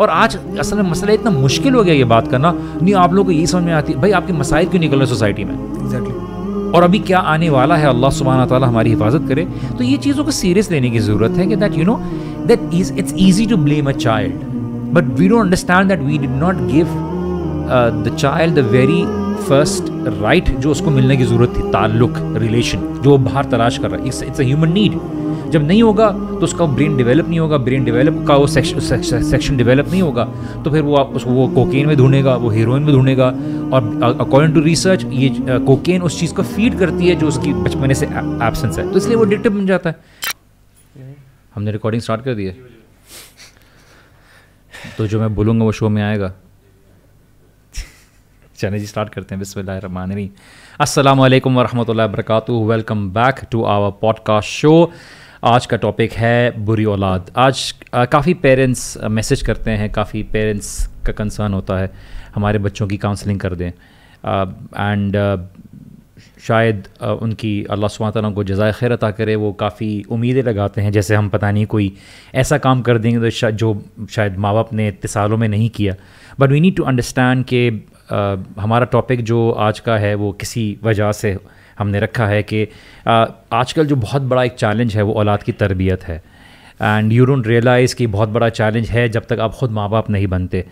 और आज असल में मसला इतना मुश्किल हो गया ये बात करना नहीं आप लोग को यही समझ में आती है भाई आपके मसाइल क्यों निकल रहे सोसाइटी में एग्जैक्टली और अभी क्या आने वाला है अल्लाह सुबहाना ताला हमारी हिफाजत करे तो ये चीज़ों को सीरियस लेने की ज़रूरत है कि that you know that is it's easy to blame a child but we don't understand that we did not give the child the very first right जो उसको मिलने की जरूरत थी ताल्लुक रिलेशन जो बाहर तलाश कर रहा है इट्स ह्यूमन नीड जब नहीं होगा तो उसका ब्रेन डेवलप नहीं होगा ब्रेन डेवलप का वो सेक्शन डेवलप नहीं होगा तो फिर वो आप उसको वो कोकेन में ढूंढेगा वो हीरोइन में ढूंढेगा और अकॉर्डिंग टू रिसर्च ये कोकेन उस चीज़ को फीड करती है जो उसकी बचपने से एबसेंस है तो इसलिए वो डिक्टिव बन जाता है हमने रिकॉर्डिंग स्टार्ट कर दी है तो जो मैं बोलूँगा वो शो में आएगा चैनल जी स्टार्ट करते हैं बिसमीम अस्सलाम वालेकुम वरहमतुल्लाहि welcome back to our podcast show आज का टॉपिक है बुरी औलाद आज काफ़ी पेरेंट्स मैसेज करते हैं काफ़ी पेरेंट्स का कंसर्न होता है हमारे बच्चों की काउंसलिंग कर दें एंड शायद उनकी अल्लाह सुबह को जजाय खैर अता करे वो काफ़ी उम्मीदें लगाते हैं जैसे हम पता नहीं कोई ऐसा काम कर देंगे तो शा, जो शायद माँ बाप ने इतने सालों में नहीं किया but we need to understand के आ, हमारा टॉपिक जो आज का है वो किसी वजह से हमने रखा है कि आजकल जो बहुत बड़ा एक चैलेंज है वो औलाद की तरबियत है एंड यू डोंट रियलाइज़ कि बहुत बड़ा चैलेंज है जब तक आप ख़ुद माँ बाप नहीं बनते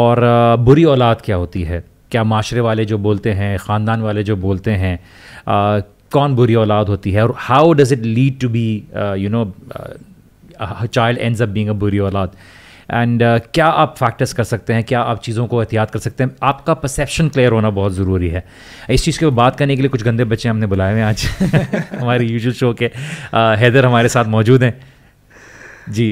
और आ, बुरी औलाद क्या होती है क्या माशरे वाले जो बोलते हैं ख़ानदान वाले जो बोलते हैं कौन बुरी औलाद होती है और how does it lead to be you know child ends up being a बुरी औलाद एंड uh, क्या आप फैक्टर्स कर सकते हैं क्या आप चीज़ों को एहतियात कर सकते हैं आपका परसेप्शन क्लियर होना बहुत ज़रूरी है इस चीज़ के बात करने के लिए कुछ गंदे बच्चे हमने बुलाए हुए हैं आज हमारे यूजल शो के uh, हैदर हमारे साथ मौजूद हैं जी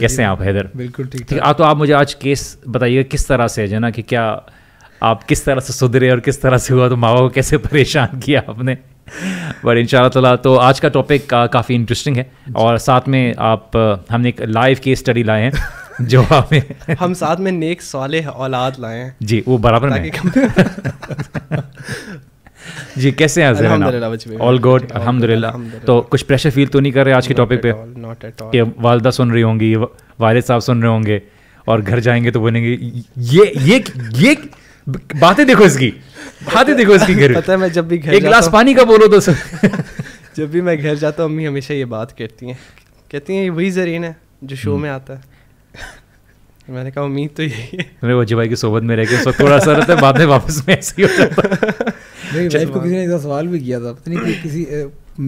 कैसे हैं आप हैदर बिल्कुल ठीक ठीक आ तो आप मुझे आज केस बताइएगा किस तरह से है ना कि क्या आप किस तरह से सुधरे और किस तरह से हुआ तो माँ बाप को कैसे परेशान किया आपने बट इन ताला तो आज का टॉपिक काफ़ी इंटरेस्टिंग है और साथ में आप uh, हमने एक लाइव केस स्टडी लाए हैं जो हमें हम साथ में नेक साले औलाद लाए जी वो बराबर में जी कैसे हैं अजहर ऑल गुड अल्हम्दुलिल्लाह तो कुछ प्रेशर फील तो नहीं कर रहे आज के टॉपिक पे कि वालदा सुन रही होंगी वालिद साहब सुन रहे होंगे और घर जाएंगे तो बोलेंगे ये ये ये बातें देखो इसकी बातें देखो इसकी घर पता है मैं जब भी घर एक गिलास पानी का बोलो तो जब भी मैं घर जाता हूँ अम्मी हमेशा ये बात कहती हैं कहती हैं वही जरीन है जो शो हम्म। में आता है मैंने कहा उम्मीद तो यही है मेरे वजी भाई की सोबत में रह के थोड़ा सा रहता है बाद में वापस में ऐसे ही हो जाता मेरी वाइफ को किसी ने ऐसा सवाल भी किया था पता नहीं कि किसी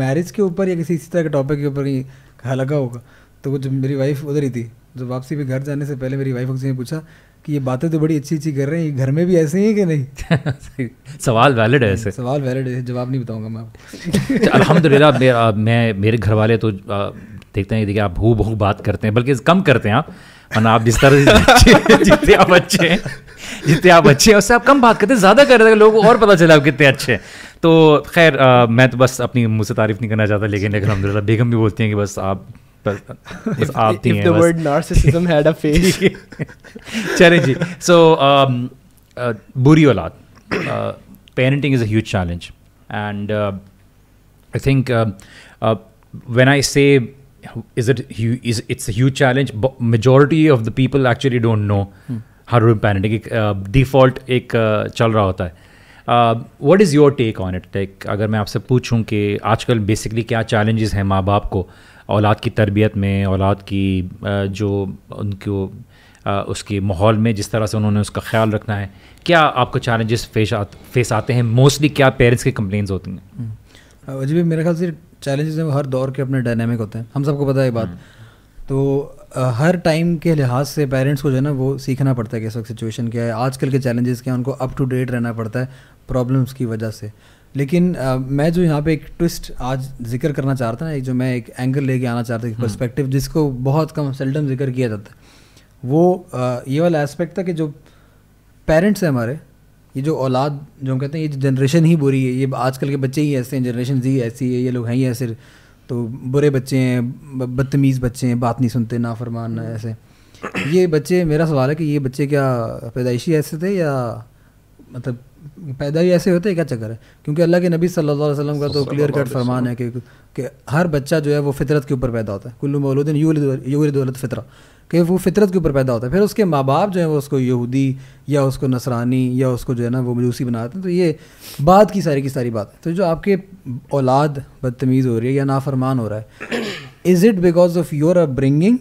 मैरिज के ऊपर या किसी इसी तरह के टॉपिक के ऊपर कहीं कहा लगा होगा तो वो जब मेरी वाइफ उधर ही थी जब वापसी पे घर जाने से पहले मेरी वाइफ ने पूछा कि ये बातें तो बड़ी अच्छी अच्छी कर रहे हैं ये घर में भी ऐसे ही है कि नहीं सवाल वैलिड है ऐसे सवाल वैलिड है जवाब नहीं बताऊंगा मैं आपको अच्छा, अलहमदिल्ला मैं मेरे घर वाले तो देखते हैं देखिए आप हु बात करते हैं बल्कि कम करते हैं आप हाँ। वरना आप जिस तरह जितने आप अच्छे हैं जितने आप अच्छे हैं उससे आप कम बात करते हैं ज़्यादा कर रहे हैं लोग और पता चला आप कितने अच्छे हैं तो खैर मैं तो बस अपनी मुँह से तारीफ़ नहीं करना चाहता लेकिन अलहमदिल्ला बेगम भी बोलती हैं कि बस आप चले जी सो um, बुरी औलाद parenting is as challenge and I think when I say is it is it's a huge challenge majority of the people actually don't know hmm. how to do parenting एक डिफॉल्ट uh, एक uh, चल रहा होता है what is your take on it like अगर मैं आपसे पूछूं कि आजकल बेसिकली क्या चैलेंजेस हैं माँ बाप को औलाद की तरबियत में औलाद की uh, जो उनको uh, उसके माहौल में जिस तरह से उन्होंने उसका ख्याल रखना है क्या आपको चैलेंजेस फेस आ, फेस आते हैं मोस्टली क्या पेरेंट्स की कंप्लेंट्स होती हैं hmm. हाँ, अजी भी मेरे ख्याल से चैलेंजेस हैं हर दौर के अपने डायनेमिक होते हैं हम सबको पता है बात हम्म। तो हर टाइम के लिहाज से पेरेंट्स को जो है ना वो सीखना पड़ता है कि इस वक्त सिचुएशन क्या है आजकल के चैलेंजेस क्या हैं उनको अप टू डेट रहना पड़ता है प्रॉब्लम्स की वजह से लेकिन आ, मैं जो यहाँ पे एक ट्विस्ट आज जिक्र करना चाहता ना एक जो मैं एक एंगल लेके आना चाहता था पर्सपेक्टिव हम्म। जिसको बहुत कम सेल्डम जिक्र किया जाता है वो आ, ये वाला एस्पेक्ट था कि जो पेरेंट्स हैं हमारे ये जो औलाद जो हम कहते हैं ये जनरेशन ही बुरी है ये आजकल के बच्चे ही ऐसे हैं जनरेशन जी ऐसी है ये लोग हैं ही ऐसे तो बुरे बच्चे हैं बदतमीज़ बच्चे हैं बात नहीं सुनते ना फरमान ना ऐसे ये बच्चे मेरा सवाल है कि ये बच्चे क्या पैदाइशी ऐसे थे या मतलब पैदा ही ऐसे होते हैं क्या चक्कर है क्योंकि अल्लाह के नबी सल्लल्लाहु अलैहि वसल्लम का तो क्लियर कट फरमान है कि, कि हर बच्चा जो है वो फितरत के ऊपर पैदा होता है कुल्लू मौलूदिन यूलद यूलद फितरा कि वो फितरत के ऊपर पैदा होता है फिर उसके माँ बाप जो है वो उसको यहूदी या उसको नसरानी या उसको जो है ना वो मजूसी बनाते हैं तो ये बाद की सारी की सारी बात है तो जो आपके औलाद बदतमीज़ हो रही है या नाफरमान हो रहा है is it because of your upbringing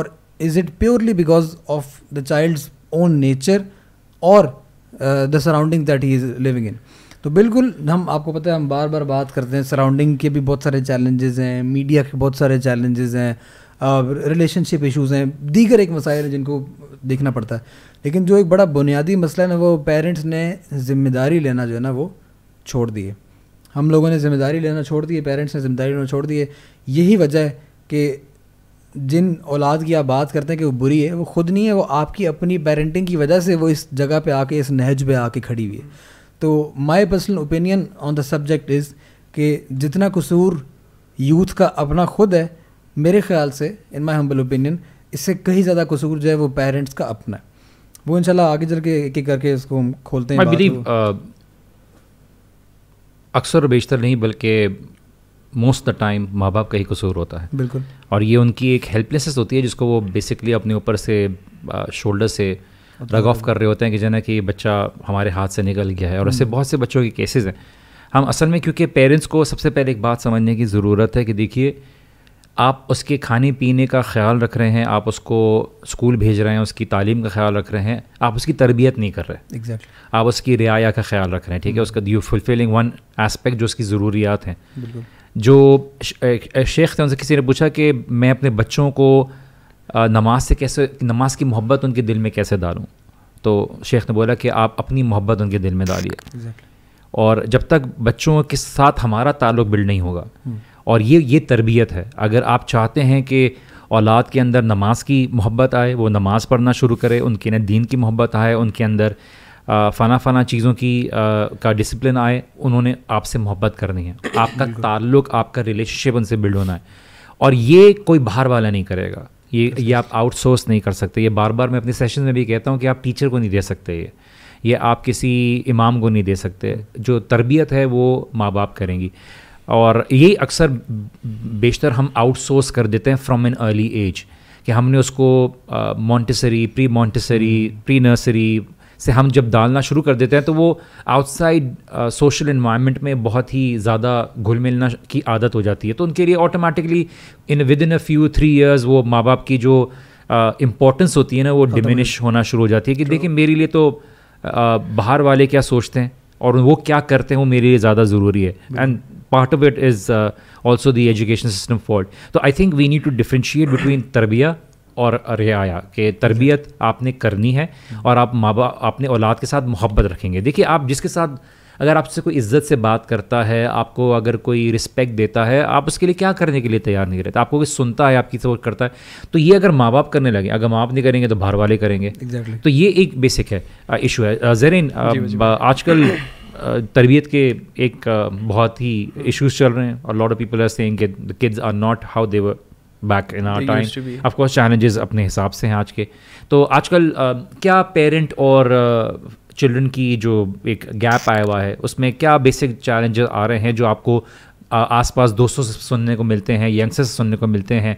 और is it purely because of the child's own nature और the surrounding that he is living in तो बिल्कुल हम आपको पता है हम बार बार बात करते हैं सराउंडिंग के भी बहुत सारे चैलेंजेस हैं मीडिया के बहुत सारे चैलेंजेस हैं रिलेशनशिप इशूज़ हैं दीगर एक मसाइल हैं जिनको देखना पड़ता है लेकिन जो एक बड़ा बुनियादी मसला है ना वो पेरेंट्स ने जिम्मेदारी लेना जो है ना वो छोड़ दिए हम लोगों ने जिम्मेदारी लेना छोड़ दी है पेरेंट्स ने जिम्मेदारी लेना छोड़ दी है यही वजह है कि जिन औलाद की आप बात करते हैं कि वो बुरी है वो खुद नहीं है वो आपकी अपनी पेरेंटिंग की वजह से वो इस जगह पे आके इस नहज पे आके खड़ी हुई है तो my personal opinion on the subject is कि जितना कसूर यूथ का अपना खुद है मेरे ख्याल से इन माई हम्बल ओपिनियन इससे कहीं ज़्यादा कसूर जो है वो पेरेंट्स का अपना है वो इनशाला आगे चल के एक एक करके इसको हम खोलते हैं बिलीव अक्सर बेशतर नहीं बल्कि मोस्ट द टाइम माँ बाप का ही कसूर होता है बिल्कुल और ये उनकी एक हेल्पलेसनेस होती है जिसको वो बेसिकली अपने ऊपर से शोल्डर से रग ऑफ कर रहे होते हैं कि जना कि बच्चा हमारे हाथ से निकल गया है और ऐसे हम्म। बहुत से बच्चों के केसेस हैं हम असल में क्योंकि पेरेंट्स को सबसे पहले एक बात समझने की ज़रूरत है कि देखिए आप उसके खाने पीने का ख्याल रख रहे हैं आप उसको स्कूल भेज रहे हैं उसकी तालीम का ख्याल रख रहे हैं आप उसकी तरबियत नहीं कर रहे exactly. आप उसकी रियाया का ख्याल रख रहे हैं ठीक है hmm. उसका यू फुलफिलिंग वन एस्पेक्ट जो उसकी ज़रूरियात हैं जो शेख थे उनसे किसी ने पूछा कि मैं अपने बच्चों को नमाज से कैसे नमाज की मोहब्बत उनके दिल में कैसे डालूँ तो शेख ने बोला कि आप अपनी मोहब्बत उनके दिल में डालिए exactly. और जब तक बच्चों के साथ हमारा ताल्लुक बिल्ड नहीं होगा hmm. और ये ये तरबियत है अगर आप चाहते हैं कि औलाद के अंदर नमाज की मोहब्बत आए वो नमाज पढ़ना शुरू करे उनके अंदर दीन की मोहब्बत आए उनके अंदर फ़ना फ़ना चीज़ों की आ, का डिसिप्लिन आए उन्होंने आपसे मोहब्बत करनी है आपका ताल्लुक आपका रिलेशनशिप उनसे बिल्ड होना है और ये कोई बाहर वाला नहीं करेगा ये ये आप आउटसोर्स नहीं कर सकते ये बार बार मैं अपने सेशन में भी कहता हूँ कि आप टीचर को नहीं दे सकते ये ये आप किसी इमाम को नहीं दे सकते जो तरबियत है वो माँ बाप करेंगी और ये अक्सर बेशतर हम आउटसोर्स कर देते हैं फ्रॉम एन अर्ली एज कि हमने उसको Montessori pre Montessori pre nursery से हम जब डालना शुरू कर देते हैं तो वो आउटसाइड सोशल इन्वायरमेंट में बहुत ही ज़्यादा घुल मिलना की आदत हो जाती है तो उनके लिए automatically in within a few three years वो माँ बाप की जो इम्पोर्टेंस uh, होती है ना वो डिमिनिश होना शुरू हो जाती है कि देखिए मेरे लिए तो uh, बाहर वाले क्या सोचते हैं और वो क्या करते हैं वो मेरे लिए ज़्यादा ज़रूरी है and part of it is uh, also the education system fault. So I think we need to differentiate between tarbiya और रियाया कि तरबियत आपने करनी है और आप माँ बाप अपने औलाद के साथ मोहब्बत रखेंगे देखिए आप जिसके साथ अगर आपसे कोई इज्जत से बात करता है आपको अगर कोई रिस्पेक्ट देता है आप उसके लिए क्या करने के लिए तैयार नहीं रहते आपको कोई सुनता है आपकी सपोर्ट करता है तो ये अगर माँ बाप करने लगे अगर माँ बाप नहीं करेंगे तो बाहर वाले करेंगे exactly. तो ये एक बेसिक है इशू uh, है uh, जरिन uh, आजकल तरबियत के एक बहुत ही इश्यूज चल रहे हैं और lot of people are saying the kids are not how they were back in our time of course challenges अपने हिसाब से हैं आज के तो आजकल क्या पेरेंट और चिल्ड्रन की जो एक गैप आया हुआ है उसमें क्या बेसिक चैलेंजेस आ रहे हैं जो आपको आसपास दोस्तों से सुनने को मिलते हैं यंगस्टर्स से सुनने को मिलते हैं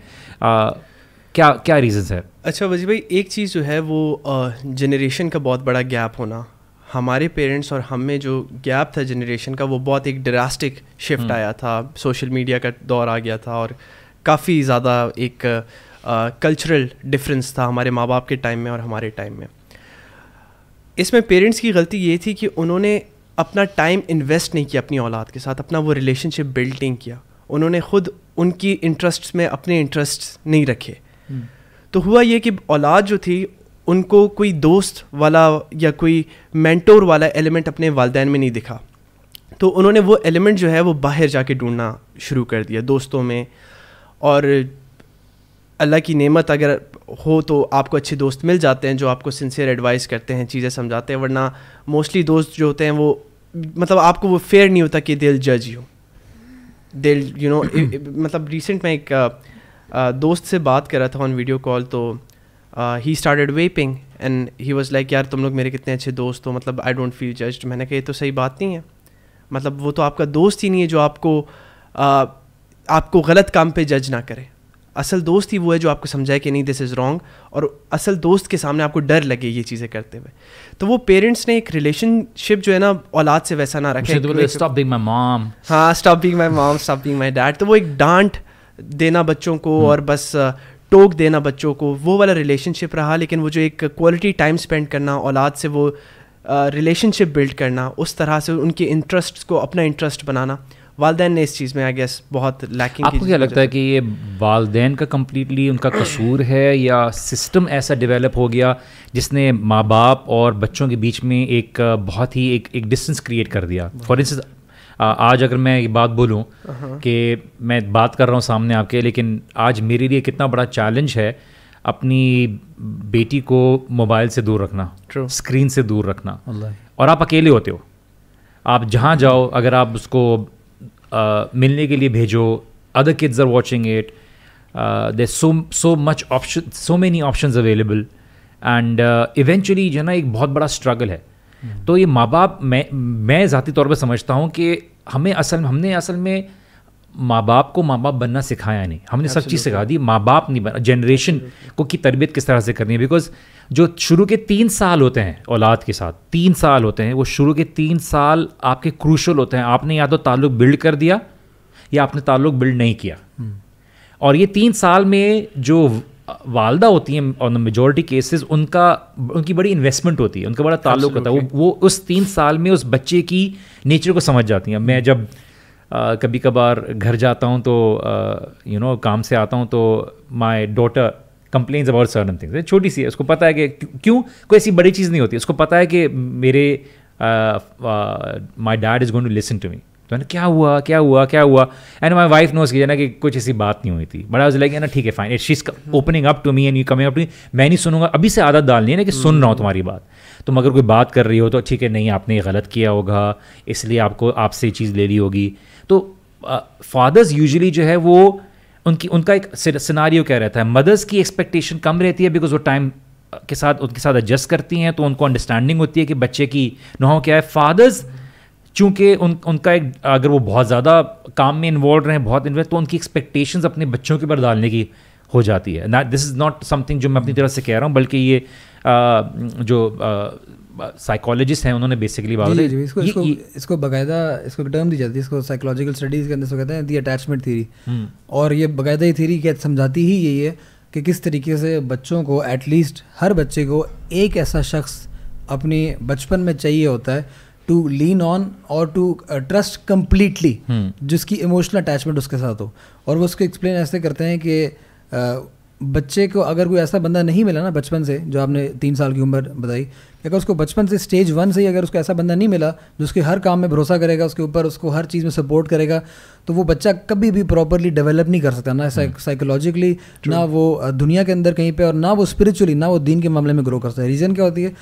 क्या क्या रीजंस है अच्छा वजी भाई एक चीज़ जो है वो जनरेशन का बहुत बड़ा गैप होना हमारे पेरेंट्स और हम में जो गैप था जनरेशन का वो बहुत एक ड्रास्टिक हम्म। शिफ्ट आया था सोशल मीडिया का दौर आ गया था और काफ़ी ज़्यादा एक कल्चरल uh, डिफरेंस था हमारे माँ बाप के टाइम में और हमारे टाइम में इसमें पेरेंट्स की गलती ये थी कि उन्होंने अपना टाइम इन्वेस्ट नहीं किया अपनी औलाद के साथ अपना वो रिलेशनशिप बिल्ड नहीं किया उन्होंने खुद उनकी इंटरेस्ट्स में अपने इंटरेस्ट्स नहीं रखे हम्म। तो हुआ ये कि औलाद जो थी उनको कोई दोस्त वाला या कोई मैंटोर वाला एलिमेंट अपने वालदेन में नहीं दिखा तो उन्होंने वो एलिमेंट जो है वो बाहर जाके ढूंढना शुरू कर दिया दोस्तों में और अल्लाह की नेमत अगर हो तो आपको अच्छे दोस्त मिल जाते हैं जो आपको सिंसियर एडवाइस करते हैं चीज़ें समझाते हैं वरना मोस्टली दोस्त जो होते हैं वो मतलब आपको वो फेयर नहीं होता कि दिल जज यू दिल यू नो मतलब रिसेंट में एक आ, दोस्त से बात कर रहा था ऑन वीडियो कॉल तो he started weeping and he was like यार तुम लोग मेरे कितने अच्छे दोस्त हो मतलब आई डोंट फील जज मैंने कहा ये तो सही बात नहीं है मतलब वो तो आपका दोस्त ही नहीं है जो आपको uh, आपको गलत काम पे जज ना करे असल दोस्त ही वो है जो आपको समझाए कि नहीं दिस इज़ रॉन्ग और असल दोस्त के सामने आपको डर लगे ये चीज़ें करते हुए तो वो पेरेंट्स ने एक रिलेशनशिप जो है ना औलाद से वैसा ना रखे स्टॉप बीइंग माय मॉम हाँ stop being my mom stop being my dad तो वो एक डांट देना बच्चों को हम्म। और बस uh, टोक देना बच्चों को वो वाला रिलेशनशिप रहा लेकिन वो जो एक क्वालिटी टाइम स्पेंड करना औलाद से वो रिलेशनशिप uh, बिल्ड करना उस तरह से उनके इंटरेस्ट को अपना इंटरेस्ट बनाना वालदे ने इस चीज़ में आई गेस बहुत लैकिंग आपको क्या लगता है कि ये वालदे का कम्प्लीटली उनका कसूर है या सिस्टम ऐसा डेवलप हो गया जिसने माँ बाप और बच्चों के बीच में एक बहुत ही एक एक डिस्टेंस क्रिएट कर दिया फॉर इंस्टेंस आज अगर मैं ये बात बोलूँ uh-huh. कि मैं बात कर रहा हूँ सामने आपके लेकिन आज मेरे लिए कितना बड़ा चैलेंज है अपनी बेटी को मोबाइल से दूर रखना True. स्क्रीन से दूर रखना और आप अकेले होते हो आप जहाँ जाओ अगर आप उसको आ, मिलने के लिए भेजो other kids are watching it they so so much option so many option available and eventually जो है ना एक बहुत बड़ा स्ट्रगल है hmm. तो ये माँ बाप मैं मैं ज़ाती तौर पर समझता हूँ कि हमें असल हमने असल में माँ बाप को माँ बाप बनना सिखाया नहीं हमने सब चीज़ सिखा दी माँ बाप नहीं बना जनरेशन को की तरबियत किस तरह से करनी है बिकॉज जो शुरू के तीन साल होते हैं औलाद के साथ तीन साल होते हैं वो शुरू के तीन साल आपके क्रूशल होते हैं आपने या तो ताल्लुक बिल्ड कर दिया या आपने ताल्लुक बिल्ड नहीं किया हम्म। और ये तीन साल में जो वालदा होती हैं द मेजोरिटी केसेस उनका उनकी बड़ी इन्वेस्टमेंट होती है उनका बड़ा ताल्लुक होता है वो वो उस तीन साल में उस बच्चे की नेचर को समझ जाती हैं मैं जब आ, कभी कभार घर जाता हूँ तो यू नो काम से आता हूँ तो my daughter complains about certain things छोटी सी है उसको पता है कि क्यों कोई ऐसी बड़ी चीज़ नहीं होती उसको पता है कि मेरे my dad is going to listen to me तो मैंने क्या हुआ क्या हुआ क्या हुआ एंड माई वाइफ नोज किया ना कि कुछ ऐसी बात नहीं हुई थी बट आई लाइक ना ठीक है fine it is opening up to me and you coming up to मैं नहीं सुनूंगा अभी से आदत डालनी है ना कि सुन रहा हूँ हम्म। तुम्हारी बात तुम अगर कोई बात कर रही हो तो ठीक है नहीं आपने गलत किया होगा इसलिए आपको आपसे चीज़ ले ली होगी तो फादर्स यूजली जो है वो उनकी उनका एक सिनारियो क्या रहता है मदर्स की एक्सपेक्टेशन कम रहती है बिकॉज वो टाइम के साथ उनके साथ एडजस्ट करती हैं तो उनको अंडरस्टैंडिंग होती है कि बच्चे की नुहा क्या है फादर्स चूँकि उन उनका एक अगर वो बहुत ज़्यादा काम में इन्वॉल्व रहे बहुत इन्वॉल्व तो उनकी एक्सपेक्टेशन अपने बच्चों के ऊपर डालने की हो जाती है ना दिस इज़ नॉट समथिंग जो मैं अपनी तरफ से कह रहा हूँ बल्कि ये आ, जो साइकोलॉजिस्ट हैं उन्होंने बेसिकली बात इसको, इसको, इसको बाकायदा इसको टर्म दी जाती है इसको साइकोलॉजिकल स्टडीज़ के अंदर से कहते हैं दी अटैचमेंट थीरी और ये बकायदा ये थीरी क्या समझाती ही यही है कि किस तरीके से बच्चों को एटलीस्ट हर बच्चे को एक ऐसा शख्स अपने बचपन में चाहिए होता है टू लीन ऑन और टू ट्रस्ट कम्प्लीटली जिसकी इमोशनल अटैचमेंट उसके साथ हो और वो उसको एक्सप्लेन ऐसे करते हैं कि uh, बच्चे को अगर कोई ऐसा बंदा नहीं मिला ना बचपन से जो आपने तीन साल की उम्र बताई अगर उसको बचपन से स्टेज वन से ही अगर उसको ऐसा बंदा नहीं मिला जो उसके हर काम में भरोसा करेगा उसके ऊपर उसको हर चीज़ में सपोर्ट करेगा तो वो बच्चा कभी भी प्रॉपरली डेवलप नहीं कर सकता ना साइकोलॉजिकली hmm. ना वो uh, दुनिया के अंदर कहीं पर और ना वो स्पिरिचुअली ना वो दीन के मामले में ग्रो कर सकता है रीज़न क्या होती है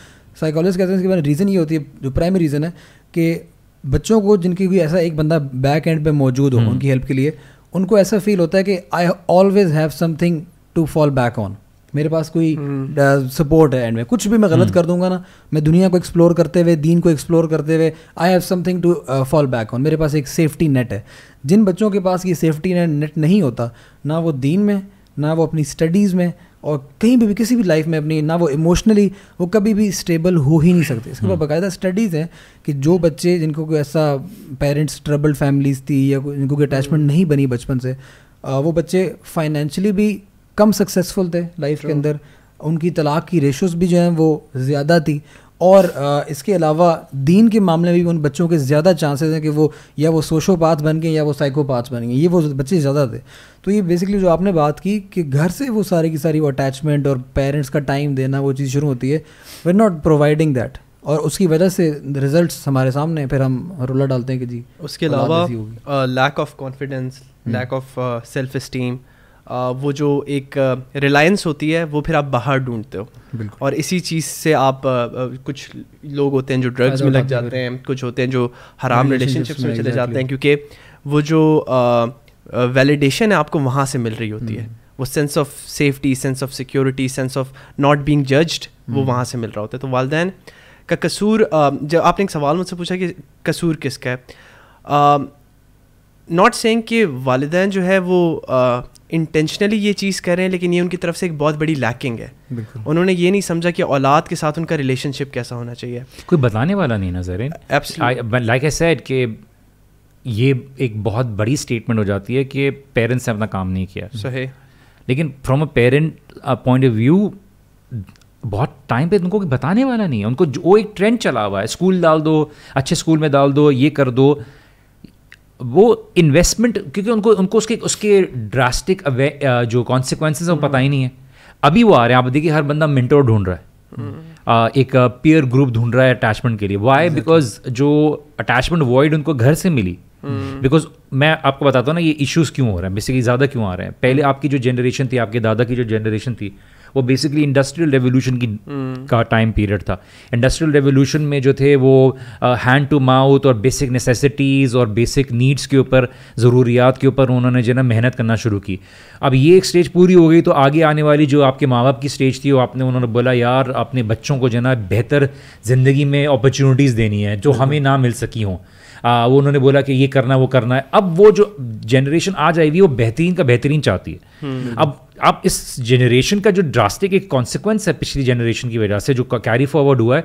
साइकोलॉजिस्ट कहते हैं इसके बारे में रीज़न ये होती है जो प्राइमरी रीज़न है कि बच्चों को जिनकी कोई ऐसा एक बंदा बैक एंड पे मौजूद हो हम्म। उनकी हेल्प के लिए उनको ऐसा फील होता है कि I always have something to fall back on मेरे पास कोई सपोर्ट हम्म। uh, है एंड में कुछ भी मैं गलत हम्म। कर दूंगा ना मैं दुनिया को एक्सप्लोर करते हुए दीन को एक्सप्लोर करते हुए I have something to fall back on मेरे पास एक सेफ्टी नेट है जिन बच्चों के पास ये सेफ्टी नेट नेट नहीं होता ना वो दीन में ना वो अपनी स्टडीज़ में और कहीं भी, किसी भी लाइफ में अपनी ना वो इमोशनली वो कभी भी स्टेबल हो ही नहीं सकते इसके बाद हम्म। बाकायदा स्टडीज़ हैं कि जो बच्चे जिनको कोई ऐसा पेरेंट्स ट्रबल्ड फैमिलीज थी या जिनको कोई अटैचमेंट हम्म। नहीं बनी बचपन से वो बच्चे फाइनेंशियली भी कम सक्सेसफुल थे लाइफ के अंदर उनकी तलाक की रेशोज़ भी जो हैं वो ज़्यादा थी और इसके अलावा दीन के मामले में भी उन बच्चों के ज़्यादा चांसेस हैं कि वो या वो सोशोपाथ बन गए या वो साइकोपाथ बन गए ये वो बच्चे ज़्यादा थे तो ये बेसिकली जो आपने बात की कि घर से वो सारी की सारी वो अटैचमेंट और पेरेंट्स का टाइम देना वो चीज़ शुरू होती है वी नॉट प्रोवाइडिंग दैट और उसकी वजह से रिजल्ट हमारे सामने फिर हम रोला डालते हैं कि जी उसके अलावा lack of confidence lack of self esteem वो जो एक रिलायंस होती है वो फिर आप बाहर ढूंढते हो और इसी चीज़ से आप कुछ लोग होते हैं जो ड्रग्स में लग जाते हैं कुछ होते हैं जो हराम रिलेशनशिप्स में चले जाते हैं क्योंकि वो जो वैलिडेशन है आपको वहाँ से मिल रही होती है हम्म। वो sense of safety sense of security sense of not being judged वो हम्म। वहाँ से मिल रहा होता है तो वालदेन का कसूर जब आपने एक सवाल मुझसे पूछा कि कसूर किसका है नॉट सेंग कि वालदेन जो है वो इंटेंशनली ये चीज़ कर रहे हैं लेकिन ये उनकी तरफ से एक बहुत बड़ी लैकिंग है उन्होंने ये नहीं समझा कि औलाद के साथ उनका रिलेशनशिप कैसा होना चाहिए कोई बताने वाला नहीं नजर लाइक आई सेड कि ये एक बहुत बड़ी स्टेटमेंट हो जाती है कि पेरेंट्स ने अपना काम नहीं किया सही लेकिन from a parent point of view बहुत टाइम पे उनको बताने वाला नहीं है उनको जो एक ट्रेंड चला हुआ है स्कूल डाल दो अच्छे स्कूल में डाल दो ये कर दो वो इन्वेस्टमेंट क्योंकि उनको उनको उसके उसके ड्रास्टिक जो कॉन्सिक्वेंसेज हैं वो पता ही नहीं है अभी वो आ रहे हैं आप देखिए हर बंदा मिनटोर ढूंढ रहा है आ, हम्म। एक पीयर ग्रुप ढूंढ रहा है अटैचमेंट के लिए वाई बिकॉज जो अटैचमेंट वॉइड उनको घर से मिली बिकॉज हम्म। मैं आपको बताता हूँ ना ये इश्यूज क्यों हो रहे हैं बेसिकली ज़्यादा क्यों आ रहे हैं पहले आपकी जो जनरेशन थी आपके दादा की जो जनरेशन थी वो बेसिकली इंडस्ट्रियल रेवोल्यूशन की hmm. का टाइम पीरियड था इंडस्ट्रियल रेवोल्यूशन में जो थे वो हैंड टू माउथ और बेसिक नेसेसिटीज़ और बेसिक नीड्स के ऊपर ज़रूरियात के ऊपर उन्होंने जो है ना मेहनत करना शुरू की अब ये एक स्टेज पूरी हो गई तो आगे आने वाली जो आपके माँ बाप की स्टेज थी वो आपने उन्होंने बोला यार अपने बच्चों को जो है ना बेहतर ज़िंदगी में अपॉर्चुनिटीज़ देनी है जो हमें ना मिल सकी हों आ, वो उन्होंने बोला कि ये करना वो करना है अब वो जो जनरेशन आज आई हुई है वो बेहतरीन का बेहतरीन चाहती है हम्म। अब आप इस जनरेशन का जो ड्रास्टिक एक कॉन्सिक्वेंस है पिछली जनरेशन की वजह से जो कैरी फॉरवर्ड हुआ है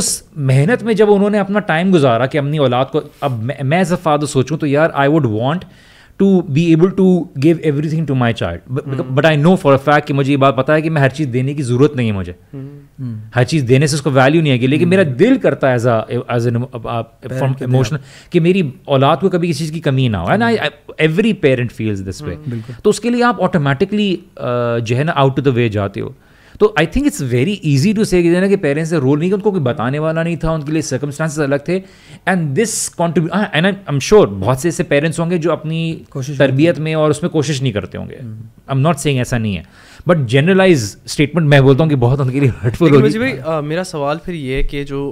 उस मेहनत में जब उन्होंने अपना टाइम गुजारा कि अपनी औलाद को अब मैं एज अ फादर सोचूं तो यार I would want to be able to give everything to my child but I know for a fact कि मुझे ये बात पता है कि मैं हर चीज़ देने की ज़रूरत नहीं है मुझे hmm. Hmm. हर चीज़ देने से उसको वैल्यू नहीं है लेकिन hmm. मेरा दिल करता है एज एन फ्रॉम इमोशनल कि मेरी औलाद को कभी किसी चीज़ की कमी ना हो and I every parent feels this way तो उसके लिए आप ऑटोमेटिकली uh, जो है ना आउट टू द वे जाते हो तो I think it's very easy to say ना कि पेरेंट्स ने रोल नहीं किया उनको कोई बताने वाला नहीं था उनके लिए सर्कमस्टांसिस अलग थे and this contribute and I am sure बहुत से ऐसे पेरेंट्स होंगे जो अपनी तरबियत में और उसमें कोशिश नहीं करते होंगे आई एम नॉट सेइंग ऐसा नहीं है बट जनरलाइज स्टेटमेंट मैं बोलता हूँ कि बहुत उनके लिए हर्टफुल होगी भाई मेरा सवाल फिर ये है कि जो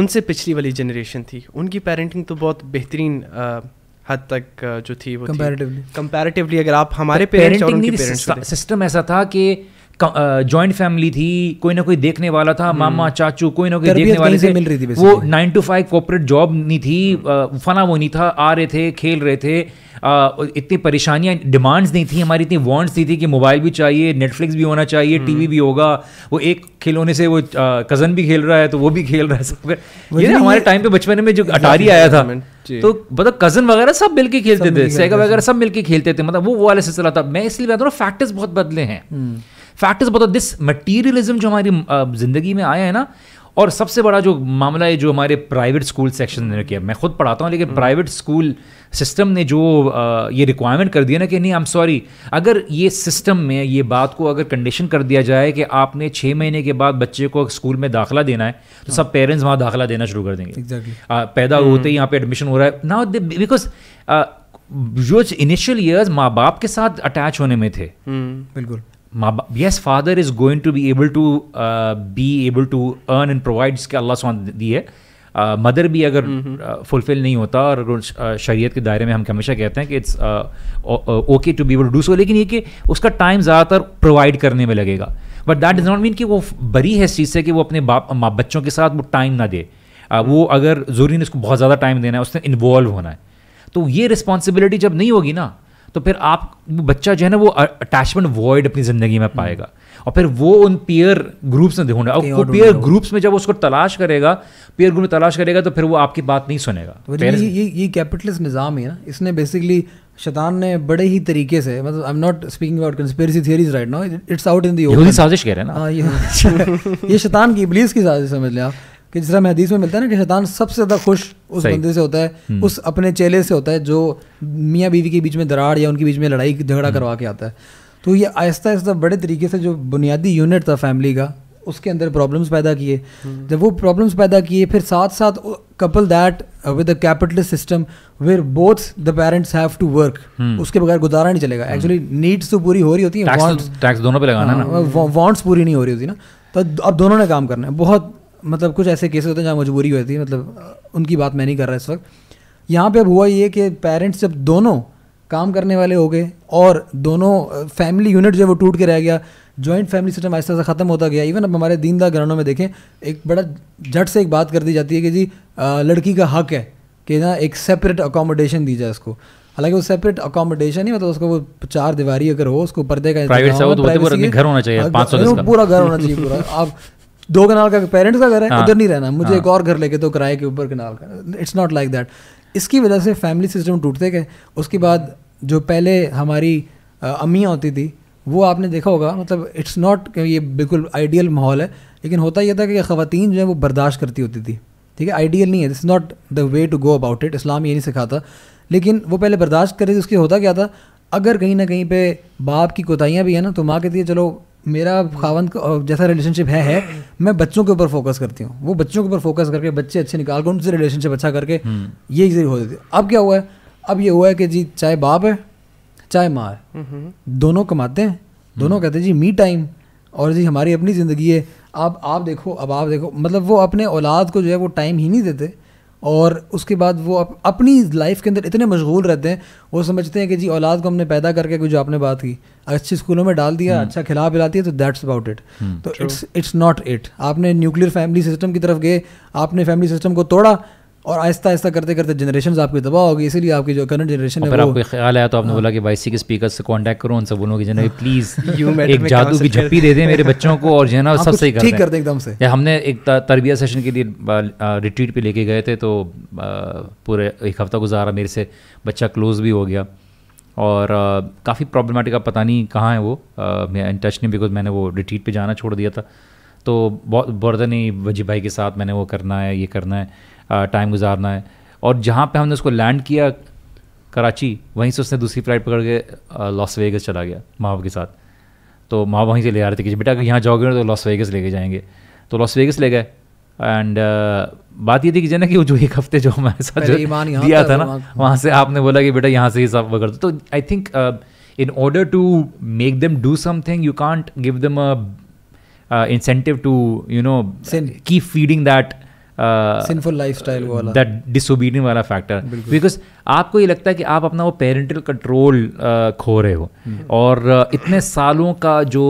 उनसे पिछली वाली जनरेशन थी उनकी पेरेंटिंग तो बहुत बेहतरीन हद तक जो थी वो कंपैरेटिवली कंपैरेटिवली अगर आप हमारे पेरेंट्स और उनके पेरेंट्स सिस्टम ऐसा था कि जॉइंट फैमिली थी कोई ना कोई देखने वाला था हम्म। मामा चाचू कोई ना कोई देखने वाले थे मिल रही थी वो nine two five corporate job नहीं थी हम्म। फना वो नहीं था आ रहे थे खेल रहे थे इतनी परेशानियाँ डिमांड्स नहीं थी हमारी इतनी वॉन्ट्स नहीं थी कि मोबाइल भी चाहिए नेटफ्लिक्स भी होना चाहिए टीवी हम्म। भी होगा वो एक खिलौने से वो कज़न भी खेल रहा है तो वो भी खेल रहा है सब ये ना हमारे टाइम पे बचपन में जो अटारी आया था तो मतलब कज़न वगैरह सब मिलके खेलते थे सैगा वगैरह सब मिलके खेलते थे मतलब वो वो वाला सिलसिला था मैं इसलिए बता रहा हूँ फैक्टर्स बहुत बदले हैं फैक्ट इज बता दिस मटीरियलिज्म जो हमारी ज़िंदगी में आया है ना और सबसे बड़ा जो मामला है जो हमारे प्राइवेट स्कूल सेक्शन ने किया मैं खुद पढ़ाता हूँ लेकिन प्राइवेट स्कूल सिस्टम ने जो ये रिक्वायरमेंट कर दिया ना कि नहीं आई एम सॉरी अगर ये सिस्टम में ये बात को अगर कंडीशन कर दिया जाए कि आपने छः महीने के बाद बच्चे को स्कूल में दाखिला देना है तो सब पेरेंट्स हाँ। वहाँ दाखिला देना शुरू कर देंगे exactly. पैदा होते हम्म। ही यहाँ पे एडमिशन हो रहा है ना बिकॉज जो इनिशियल ईयर्स माँ बाप के साथ अटैच होने में थे हम्म। बिल्कुल yes father is going to be able to be able to earn and provide जिसके अल्लाह सुन दी है uh, मदर भी अगर फुलफिल हम्म, हम्म। uh, नहीं होता और uh, शरीयत के दायरे में हम हमेशा कहते हैं कि it's okay to be able do so लेकिन ये कि उसका टाइम ज़्यादातर प्रोवाइड करने में लगेगा but that does not mean कि वो बरी है इस चीज़ से कि वो अपने बाप बच्चों के साथ वो टाइम ना दे वो अगर ज़रूरी नहीं उसको बहुत ज़्यादा टाइम देना है उसने इन्वॉल्व होना है तो ये रिस्पॉन्सिबिलिटी जब नहीं होगी ना तो फिर आप वो बच्चा जो है ना वो अटैचमेंट वॉइड अपनी ज़िंदगी में हम्म। पाएगा और फिर वो उन पीयर ग्रुप्स में ढूंढा और वो पीयर ग्रुप्स में जब उसको तलाश करेगा पीयर ग्रुप में तलाश करेगा तो फिर वो आपकी बात नहीं सुनेगा तो ये ये कैपिटलिस्ट निज़ाम है ना इसने बेसिकली शैतान ने बड़े ही तरीके से मतलब I am not speaking about conspiracy theories right now it's out in the साजिश कह रहे हैं ना हाँ, ये, ये शैतान की इबलीस की साजिश समझ लें आप कि जिस तरह हदीस में मिलता है ना कि शैतान सबसे ज़्यादा खुश उस बंदे से होता है हम्म। उस अपने चेले से होता है जो मियाँ बीवी के बीच में दरार या उनके बीच में लड़ाई झगड़ा हम्म। करवा के आता है तो ये आहिस्ता आहिस्ता बड़े तरीके से जो बुनियादी यूनिट था फैमिली का उसके अंदर प्रॉब्लम्स पैदा किए हम्म। जब वो प्रॉब्लम्स पैदा किए फिर साथ साथ couple that with the capitalist system where both the parents have to work उसके बगैर गुजारा नहीं चलेगा एक्चुअली नीड्स तो पूरी हो रही होती है टैक्स तो- दोनों पे लगाना ना हाँ, वांट्स पूरी नहीं हो रही होती ना तो अब दोनों ने काम करना है बहुत मतलब कुछ ऐसे केसेस होते हैं जहाँ मजबूरी होती है मतलब उनकी बात मैं नहीं कर रहा इस वक्त यहाँ पे अब हुआ ये कि पेरेंट्स जब दोनों काम करने वाले हो गए और दोनों फैमिली यूनिट जो है वो टूट के रह गया जॉइंट फैमिली सिस्टम आहिस्ता आहिस्ता ख़त्म होता गया इवन अब हमारे दीनदार घरानों में देखें एक बड़ा झट से एक बात कर दी जाती है कि जी लड़की का हक है कि ना एक सेपरेट अकोमोडेशन दी जाए उसको हालांकि वो सेपरेट अकोमोडेशन ही मतलब उसको वो चार दीवारी अगर हो उसको पर्दे का तो तो घर होना चाहिए पूरा घर होना चाहिए पूरा आप दो कनाल का पेरेंट्स का घर है हाँ। उधर नहीं रहना मुझे एक हाँ। और घर लेके दो किराए के ऊपर कनाल का इट्स नॉट लाइक दैट इसकी वजह से फैमिली सिस्टम टूटते गए उसके बाद जो पहले हमारी अम्मियाँ होती थी वो आपने देखा होगा मतलब इट्स नॉट ये बिल्कुल आइडियल माहौल है लेकिन होता यह था कि ख़वातीन जो है वो बर्दाश्त करती होती थी ठीक है आइडियल नहीं है this not the way to go about it Islam ये नहीं सिखाता लेकिन वो पहले बर्दाश्त कर रही थी उसके होता क्या था अगर कहीं ना कहीं पे बाप की कोताहियाँ भी है ना तो माँ कहती है चलो मेरा खावन जैसा रिलेशनशिप है है मैं बच्चों के ऊपर फोकस करती हूँ वो बच्चों के ऊपर फोकस करके बच्चे अच्छे निकाल कर उनसे रिलेशनशिप अच्छा करके हम्म। ये चीज़ें हो जाती अब क्या हुआ है अब ये हुआ है कि जी चाहे बाप है चाहे माँ है हम्म। दोनों कमाते हैं दोनों हम्म। कहते हैं जी मी टाइम और जी हमारी अपनी ज़िंदगी है आप आप देखो अब आप देखो मतलब वो अपने औलाद को जो है वो टाइम ही नहीं देते और उसके बाद वो अप, अपनी लाइफ के अंदर इतने मशगूल रहते हैं वो समझते हैं कि जी औलाद को हमने पैदा करके कुछ आपने बात की अच्छे स्कूलों में डाल दिया हम्म। अच्छा खिला पिलाती है तो दैट्स अबाउट इट तो इट्स इट्स नॉट इट आपने न्यूक्लियर फैमिली सिस्टम की तरफ गए आपने फैमिली सिस्टम को तोड़ा और आहिस्ता आहिस्ता करते करते जनरेशन आपकी दबा होगी इसीलिए आपकी जो करंट जनरेशन है आपको ख्याल आया तो आपने हाँ। बोला कि वाइसी के स्पीकर से कॉन्टैक्ट करो उनसे बोलो कि जना प्लीज़ एक जादू की झप्पी दे दें मेरे बच्चों को और जना सब सही ठीक कर दें एकदम से हमने एक तरबिया सेशन के लिए रिट्रीट पे लेके गए थे तो पूरे एक हफ़्ता गुजारा मेरे से बच्चा क्लोज भी हो गया और काफ़ी प्रॉब्लमेटिक अब पता नहीं कहाँ है वो मैं इन टच नहीं बिकॉज मैंने वो रिट्रीट पे जाना छोड़ दिया था तो बहुत ही वजी भाई के साथ मैंने वो करना है ये करना है टाइम गुजारना है और जहाँ पे हमने उसको लैंड किया कराची वहीं से उसने दूसरी फ्लाइट पकड़ के लॉस वेगस चला गया माँ के साथ तो माँ वहीं से ले आ रहे थे कि बेटा अगर यहाँ जाओगे तो लॉस वेगस लेके जाएंगे तो लॉस वेगस ले गए एंड uh, बात ये थी कि जैसे कि वो जो एक हफ्ते जो हमारे साथ जो दिया था ना वहाँ से आपने बोला कि बेटा यहाँ से ही सब वगैरह तो I think in order to make them do something you can't give them incentive to you know keep feeding that sinful uh, lifestyle वाला दैट डिसोबीडियंट वाला फैक्टर बिकॉज आपको ये लगता है कि आप अपना वो पेरेंटल कंट्रोल uh, खो रहे हो हम्म। और uh, इतने सालों का जो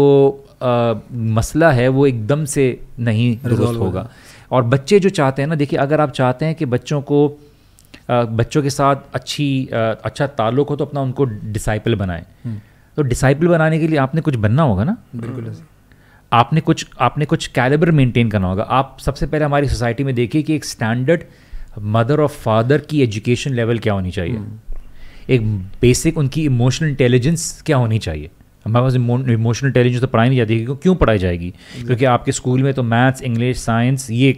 मसला है वो एकदम से नहीं दुरुस्त होगा और बच्चे जो चाहते हैं ना देखिए अगर आप चाहते हैं कि बच्चों को बच्चों के साथ अच्छी अच्छा ताल्लुक हो तो अपना उनको डिसाइपल बनाएं हम्म। तो डिसाइपल बनाने के लिए आपने कुछ बनना होगा ना बिल्कुल आपने कुछ आपने कुछ कैलिबर मेंटेन करना होगा आप सबसे पहले हमारी सोसाइटी में देखिए कि एक स्टैंडर्ड मदर और फादर की एजुकेशन लेवल क्या होनी चाहिए hmm. एक बेसिक उनकी इमोशनल इंटेलिजेंस क्या होनी चाहिए हमारे पास इमोशनल इंटेलिजेंस तो पढ़ाई नहीं जाती क्यों पढ़ाई जाएगी क्योंकि आपके स्कूल में तो मैथ्स इंग्लिश साइंस ये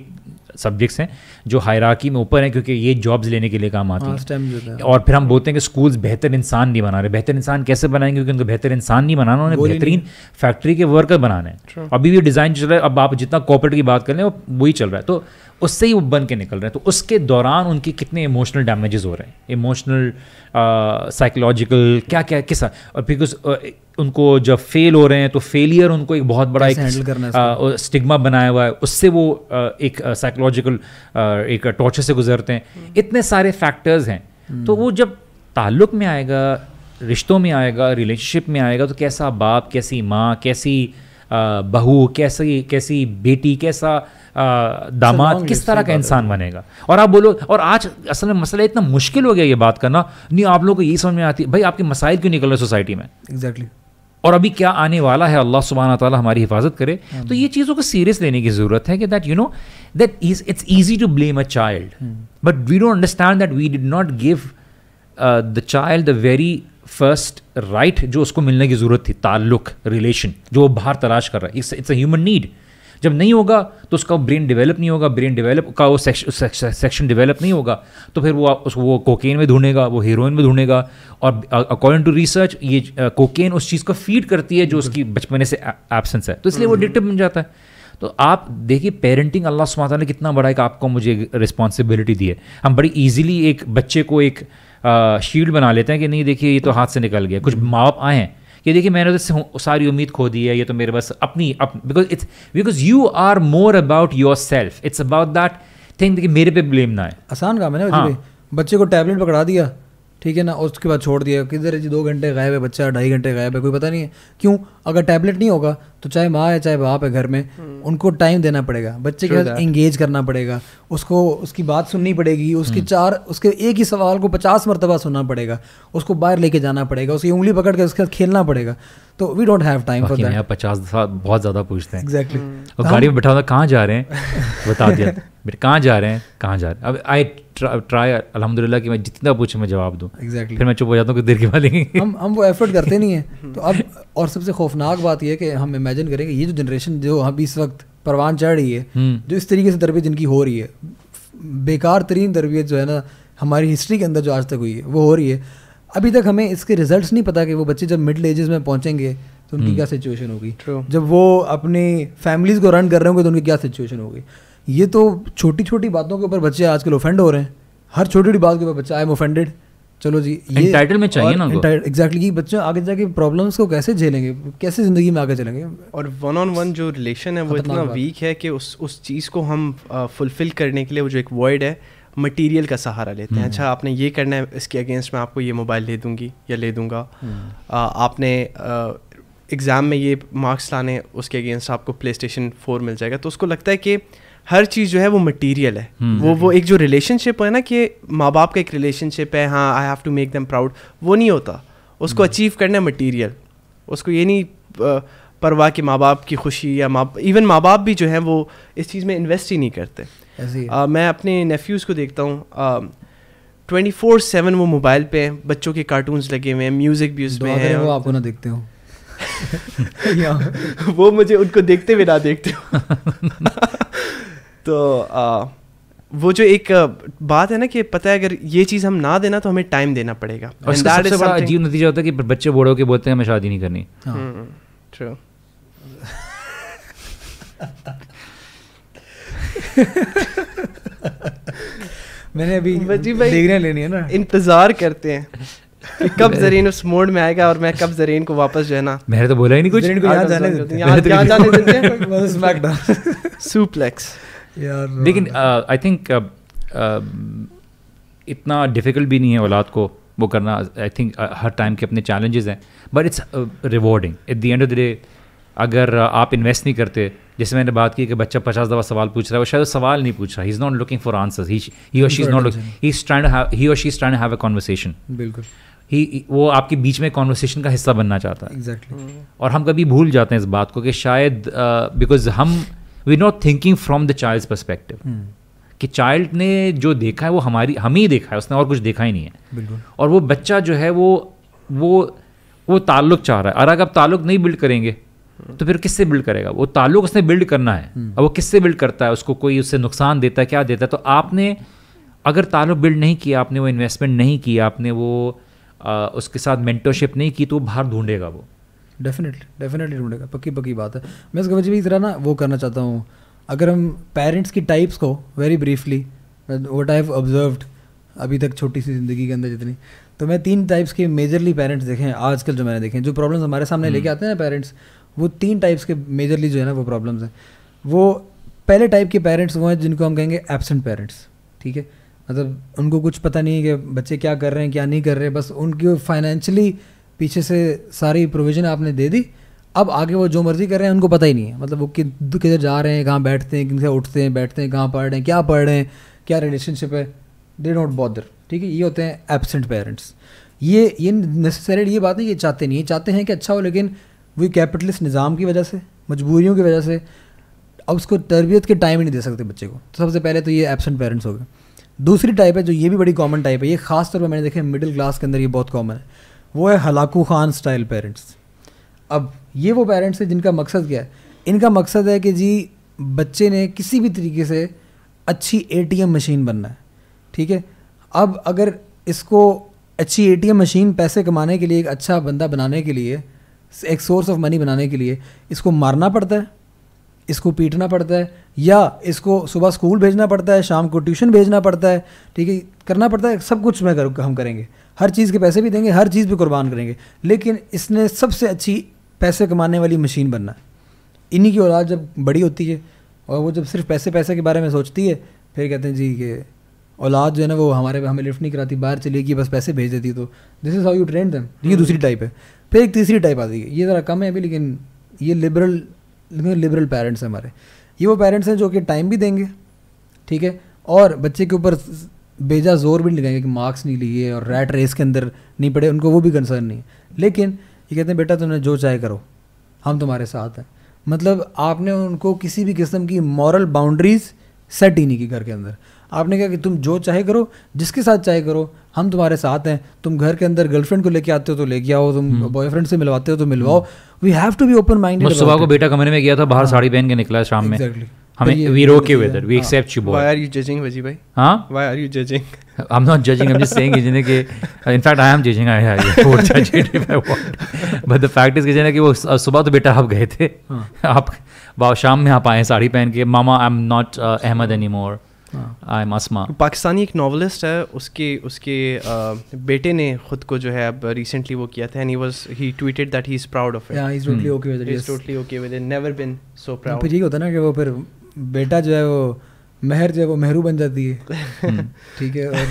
सब्जेक्ट्स हैं जो हायराकी में ऊपर हैं क्योंकि ये जॉब्स लेने के लिए काम आते हाँ, हैं और फिर हम बोलते हैं कि स्कूल्स बेहतर इंसान नहीं बना रहे बेहतर इंसान कैसे बनाएंगे क्योंकि उनको बेहतर इंसान नहीं बनाना उन्हें बेहतरीन फैक्ट्री के वर्कर बनाना है अभी भी डिज़ाइन चल रहा है अब आप जितना कॉपरेट की बात कर लें वही चल रहा है तो उससे ही वो बन के निकल रहे हैं तो उसके दौरान उनके कितने इमोशनल डैमेजेस हो रहे हैं इमोशनल साइकोलॉजिकल क्या क्या किस और बिकॉज उनको जब फेल हो रहे हैं तो फेलियर उनको एक बहुत बड़ा एक स्टिग्मा बनाया हुआ है उससे वो एक साइकोलॉजिकल एक टॉर्चर से गुजरते हैं हम्म। इतने सारे फैक्टर्स हैं हम्म। तो वो जब ताल्लुक में आएगा रिश्तों में आएगा रिलेशनशिप में आएगा तो कैसा बाप कैसी माँ कैसी बहू कैसी कैसी बेटी कैसा दामाद किस तरह का इंसान बनेगा और आप बोलो और आज असल में मसला इतना मुश्किल हो गया ये बात करना नहीं आप लोगों को यही समझ में आती भाई आपके मसाइल क्यों निकल रहे सोसाइटी में एग्जैक्टली exactly. और अभी क्या आने वाला है अल्लाह सुबहाना ताला हमारी हिफाजत करे हम्म। तो ये चीज़ों को सीरियस लेने की ज़रूरत है कि that you know that is it's easy to blame a child but we don't understand that we did not give the child the very first right जो उसको मिलने की ज़रूरत थी ताल्लुक रिलेशन जो वो बाहर तलाश कर रहा है it's it's a human need जब नहीं होगा तो उसका ब्रेन डेवलप नहीं होगा ब्रेन डेवलप का वो सेक्शन डेवलप नहीं होगा तो फिर वो उसको वो कोकेन में ढूंढेगा वो हीरोइन में ढूंढेगा और अकॉर्डिंग टू रिसर्च ये कोकेन उस चीज़ को फीड करती है जो उसकी बचपने से एबसेंस है तो इसलिए वो एडिक्टिव हम्म, हम्म। बन जाता है तो आप देखिए पेरेंटिंग अल्लाह सुमाता ने कितना बड़ा एक आपको मुझे रिस्पॉन्सिबिलिटी दी है हम बड़ी ईजिली एक बच्चे को एक शील्ड बना लेते हैं कि नहीं देखिए ये तो हाथ से निकल गया कुछ हम्म। माँ बाप आए हैं कि देखिए मैंने तो सारी उम्मीद खो दी है ये तो मेरे बस अपनी because it's because you are more about yourself it's about that thing देखिए मेरे पे ब्लेम ना है आसान काम है ना हाँ. बच्चे को टैबलेट पकड़ा दिया ठीक है ना उसके बाद छोड़ दिया किधर जी दो घंटे गायब है बच्चा ढाई घंटे गायब है कोई पता नहीं है क्यों अगर टैबलेट नहीं होगा तो चाहे माँ है चाहे बाप है घर में हम्म। उनको टाइम देना पड़ेगा बच्चे के साथ एंगेज करना पड़ेगा उसको उसकी बात सुननी पड़ेगी उसके हम्म। चार उसके एक ही सवाल को पचास मरतबा सुनना पड़ेगा उसको बाहर लेके जाना पड़ेगा उसकी उंगली पकड़ के उसके साथ खेलना पड़ेगा तो we don't have time for that पचास बहुत ज़्यादा पूछते हैं एग्जैक्टली exactly. और तो गाड़ी में बैठा हुआ कहाँ जा रहे हैं बता दिया कहाँ जा रहे हैं कहाँ जा रहे हैं अब आई ट्राई अलहमदिल्ला कि मैं जितना पूछे मैं जवाब दूँ एग्जैक्टली फिर मैं चुप हो जाता हूँ कि देर के बाद हम हम वो एफर्ट करते नहीं हैं तो अब और सबसे खौफनाक बात यह कि हम इमेजिन करें कि ये जो जनरेशन जो हम इस वक्त परवान चढ़ रही है हम्म। जो इस तरीके से तरबियत जिनकी हो रही है बेकार तरीन तरबियत जो है ना हमारी हिस्ट्री के अंदर जो आज तक हुई है वो हो रही है अभी तक हमें इसके रिज़ल्ट नहीं पता कि वो बच्चे जब मिडिल एजेस में पहुंचेंगे तो उनकी हम्म। क्या सिचुएशन होगी जब वो अपनी फैमिलीज को रन कर रहे होंगे तो उनकी क्या सिचुएशन होगी ये तो छोटी छोटी बातों के ऊपर बच्चे आजकल ओफेंड हो रहे हैं हर छोटी छोटी बात के ऊपर बच्चा आई एम ओफेंडेड चलो जी ये टाइटल में चाहिए ना एग्जैक्टली बच्चों आगे जाके प्रॉब्लम्स को कैसे झेलेंगे कैसे ज़िंदगी में आगे चलेंगे और वन ऑन वन जो रिलेशन है वो इतना वीक है कि उस उस चीज़ को हम फुलफ़िल करने के लिए वो जो एक वर्ड है मटेरियल का सहारा लेते हैं हम्म। अच्छा आपने ये करना है इसके अगेंस्ट मैं आपको ये मोबाइल ले दूंगी या ले दूंगा हम्म। आपने एग्ज़ाम में ये मार्क्स लाने उसके अगेंस्ट आपको प्ले स्टेशन फोर मिल जाएगा तो उसको लगता है कि हर चीज़ जो है वो मटेरियल है हम्म, वो वो एक जो रिलेशनशिप है ना कि माँ बाप का एक रिलेशनशिप है हाँ I have to make them proud वो नहीं होता उसको अचीव हम्म। करना है मटीरियल उसको ये नहीं परवाह कि माँ बाप की खुशी या माँ इवन माँ बाप भी जो है वो इस चीज़ में इन्वेस्ट ही नहीं करते आ, मैं अपने नेफ्यूज़ को देखता हूँ ट्वेंटी फोर सेवन वो मोबाइल पे हैं बच्चों के कार्टून्स लगे हुए हैं म्यूज़िक भी उसमें है वो आपको ना देखते हो वो मुझे उनको देखते हुए ना देखते हो तो आ, वो जो एक बात है ना कि पता है अगर ये चीज़ हम ना देना तो हमें टाइम देना पड़ेगा और इसका सबसे बड़ा अजीब नतीजा होता है कि बच्चे बूढ़ों के बोलते हैं हमें शादी नहीं करनी हाँ। हम्म, मैंने अभी बच्ची डिग्रियाँ लेनी है ना इंतज़ार करते हैं कि कब जरीन उस मोड में आएगा और मैं कब जरीन को वापस जो है ना मैंने तो बोला ही नहीं कुछ जरीन को यहाँ जाने देते हैं यहाँ जाने देते हैं सुप्लेक्स लेकिन I uh, think uh, um, इतना डिफ़िकल्ट भी नहीं है औलाद को वो करना आई थिंक uh, हर टाइम के अपने चैलेंजेस हैं but it's rewarding at the end of the day अगर आप इन्वेस्ट नहीं करते जैसे मैंने बात की कि बच्चा पचास दफ़ा सवाल पूछ रहा है वो शायद सवाल नहीं पूछ रहा is not looking for he is not looking for answer ही और she is trying have a conversation बिल्कुल ही वो आपके बीच में कॉन्वर्सेशन का हिस्सा बनना चाहता है एग्जैक्टली exactly. और हम कभी भूल जाते हैं इस बात को कि शायद बिकॉज uh, हम we not thinking from the child perspective कि चाइल्ड ने जो देखा है वो हमारी हम ही देखा है उसने और कुछ देखा ही नहीं है और वो बच्चा जो है वो वो वो ताल्लुक चाह रहा है और अगर आप ताल्लुक नहीं बिल्ड करेंगे तो फिर किससे बिल्ड करेगा वो ताल्लुक उसने बिल्ड करना है hmm. अब वो किससे बिल्ड करता है उसको कोई उससे नुकसान देता है क्या देता है तो आपने अगर ताल्लुक बिल्ड नहीं किया आपने वो इन्वेस्टमेंट नहीं किया आपने वो आ, उसके साथ मेंटरशिप नहीं की तो वो बाहर ढूंढेगा वो डेफिनेटली डेफिनेटली ढूंढेगा पक्की पक्की बात है मैं इसका वजह भी जरा ना वो करना चाहता हूँ अगर हम पेरेंट्स की टाइप्स को very briefly what I have observed अभी तक छोटी सी ज़िंदगी के अंदर जितनी तो मैं तीन टाइप्स के मेजरली पेरेंट्स देखे हैं आजकल जो मैंने देखे हैं जो प्रॉब्लम्स हमारे सामने हम्म। लेके आते हैं ना पेरेंट्स वो तीन टाइप्स के मेजरली जो है ना वो प्रॉब्लम्स हैं वो पहले टाइप के पेरेंट्स वो हैं जिनको हम कहेंगे एबसेंट पेरेंट्स ठीक है मतलब उनको कुछ पता नहीं है कि बच्चे क्या कर रहे हैं क्या नहीं कर रहे बस उनकी फाइनेंशियली पीछे से सारी प्रोविज़न आपने दे दी अब आगे वो जो मर्ज़ी कर रहे हैं उनको पता ही नहीं है मतलब वो किधर जा रहे हैं कहाँ बैठते हैं किनसे उठते हैं बैठते हैं कहाँ पढ़ रहे हैं क्या पढ़ रहे हैं क्या रिलेशनशिप है दे डोंट बॉदर ठीक है ये होते हैं एबसेंट पेरेंट्स ये ये नेसेसरी ये बात नहीं ये चाहते नहीं ये चाहते हैं कि अच्छा हो लेकिन वही कैपिटलिस्ट निज़ाम की वजह से मजबूरियों की वजह से अब उसको तरबियत के टाइम ही नहीं दे सकते बच्चे को तो सबसे पहले तो ये एबसेंट पेरेंट्स हो गए दूसरी टाइप है जो ये भी बड़ी कॉमन टाइप है ये खासतौर पर मैंने देखा मिडिल क्लास के अंदर ये बहुत कॉमन है वो है हलाकू खान स्टाइल पेरेंट्स अब ये वो पेरेंट्स हैं जिनका मकसद क्या है इनका मकसद है कि जी बच्चे ने किसी भी तरीके से अच्छी ए मशीन बनना है ठीक है अब अगर इसको अच्छी ए मशीन पैसे कमाने के लिए एक अच्छा बंदा बनाने के लिए एक सोर्स ऑफ मनी बनाने के लिए इसको मारना पड़ता है इसको पीटना पड़ता है या इसको सुबह स्कूल भेजना पड़ता है शाम को ट्यूशन भेजना पड़ता है ठीक है करना पड़ता है सब कुछ मैं कर, हम करेंगे हर चीज़ के पैसे भी देंगे हर चीज़ भी कुर्बान करेंगे लेकिन इसने सबसे अच्छी पैसे कमाने वाली मशीन बनना है इन्हीं की औलाद जब बड़ी होती है और वो जब सिर्फ पैसे पैसे के बारे में सोचती है फिर कहते हैं जी कि औलाद जो है ना वो हमारे हमें लिफ्ट नहीं कराती बाहर चली गई बस पैसे भेज देती तो this is how you trained them ये दूसरी टाइप हम्म। है फिर एक तीसरी टाइप आती है ये ज़रा कम है अभी लेकिन ये लिबरल लिबरल पेरेंट्स हैं हमारे ये वो पेरेंट्स हैं जो कि टाइम भी देंगे ठीक है और बच्चे के ऊपर बेजा जोर भी नहीं लगाएंगे कि मार्क्स नहीं लिए और रैट रेस के अंदर नहीं पड़े उनको वो भी कंसर्न नहीं लेकिन ये कहते हैं बेटा तुमने जो चाहे करो हम तुम्हारे साथ हैं मतलब आपने उनको किसी भी किस्म की मॉरल बाउंड्रीज सेट ही नहीं की घर के अंदर आपने कहा कि तुम जो चाहे करो जिसके साथ चाहे करो हम तुम्हारे साथ हैं तुम घर के अंदर गर्लफ्रेंड को लेके आते हो तो लेके आओ तुम बॉयफ्रेंड हम्म। से मिलवाते हो तो मिलवाओ we have to be open minded सुबह को बेटा कमरे में गया था बाहर हाँ। साड़ी पहन के निकला शाम में exactly. हमें we okay with it we accept you why are you judging वजी भाई हां why are you judging I am not judging I am just saying जिन्हें कि in fact I am judging I would जज judging if I want but the fact is कि जिन्हें कि वो सुबह तो बेटा आप गए थे हाँ। आप वाओ शाम में आप आए साड़ी पहन के mama I am not Ahmed anymore I am Asma Pakistani एक नॉवलिस्ट है उसके उसके uh, बेटे ने खुद को जो है अब रिसेंटली वो किया था and he was he tweeted that he is proud of it या he is totally okay with it he is totally okay with it never been so proud पर ये होता ना कि वो फिर बेटा जो है वो मेहर जो है वो मेहरू बन जाती है हम्म, ठीक है और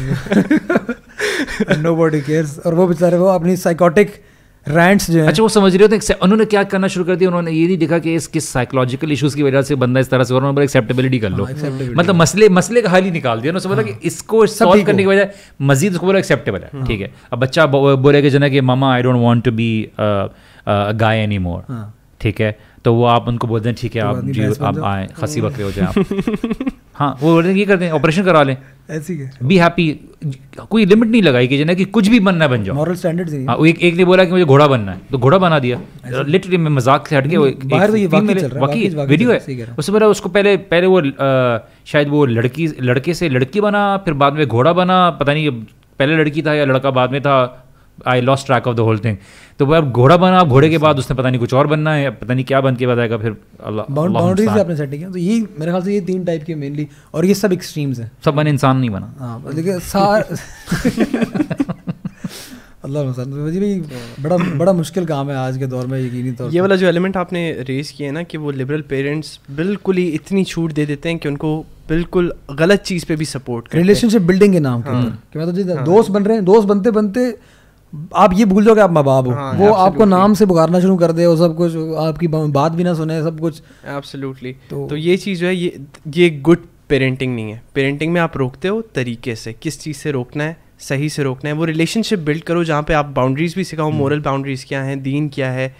नो बॉडी केयर्स और वो बेचारे वो अपनी साइकोटिक रैंट्स जो है अच्छा वो समझ रहे होते उन्होंने क्या करना शुरू कर दिया उन्होंने ये नहीं देखा कि इस किस साइकोलॉजिकल इश्यूज की वजह से बंदा इस तरह से और उन्होंने एक्सेप्टेबिलिटी कर लो हाँ, मतलब मसले मसले का हाल ही निकाल दिया उन्होंने समझा कि हाँ। इसको सॉल्व करने की वजह मजीद उसको बोला एक्सेप्टेबल है हाँ। ठीक है अब बच्चा बोलेगा जना कि mama I don't want to be guy anymore ठीक है तो वो आप उनको बोल दें ठीक है तो आप जी आप आए हाँ। खसी बकरे हो जाए आप हाँ वो बोल दें ये कर दें ऑपरेशन करा लें ऐसी बी हैप्पी कोई लिमिट नहीं लगाई कि जना कि कुछ भी बनना बन जाओ मॉरल स्टैंडर्ड्स हाँ एक एक ने बोला कि मुझे घोड़ा बनना है तो घोड़ा बना दिया लिटरली मैं मजाक से हट के तो वाकई वीडियो है उससे पहले उसको पहले पहले वो शायद वो लड़की लड़के से लड़की बना फिर बाद में घोड़ा बना पता नहीं पहले लड़की था या लड़का बाद में था I lost track of the whole thing तो वह अब घोड़ा बना आप घोड़े के बाद उसने पता नहीं कुछ और बनना है पता नहीं क्या बन के बाद आएगा फिर बाउंड्रीज आपने सेट किया तो ये मेरे ख्याल से ये तीन टाइप के मेनली और ये सब एक्सट्रीम्स हैं सब मैंने इंसान नहीं बना हाँ, देखिए सार अल्लाह जी भी बड़ा बड़ा मुश्किल काम है आज के दौर में यकीनी तौर ये वाला जो एलिमेंट आपने रेज किया है ना कि वो लिबरल पेरेंट्स बिल्कुल ही इतनी छूट दे देते हैं कि उनको बिल्कुल गलत चीज़ पे भी सपोर्ट रिलेशनशिप बिल्डिंग के नाम हाँ, कि मतलब तो हाँ, दोस्त बन रहे हैं दोस्त बनते बनते आप ये भूल जाओ कि आप माँ बाप हो हाँ, वो आपको नाम से पुकारना शुरू कर दे और सब कुछ आपकी बात भी ना सुने सब कुछ एब्सोल्युटली तो, तो ये चीज़ जो है ये ये गुड पेरेंटिंग नहीं है पेरेंटिंग में आप रोकते हो तरीके से किस चीज़ से रोकना है सही से रोकना है वो रिलेशनशिप बिल्ड करो जहाँ पे आप बाउंड्रीज भी सिखाओ मोरल हम्म। बाउंड्रीज क्या हैं दीन क्या है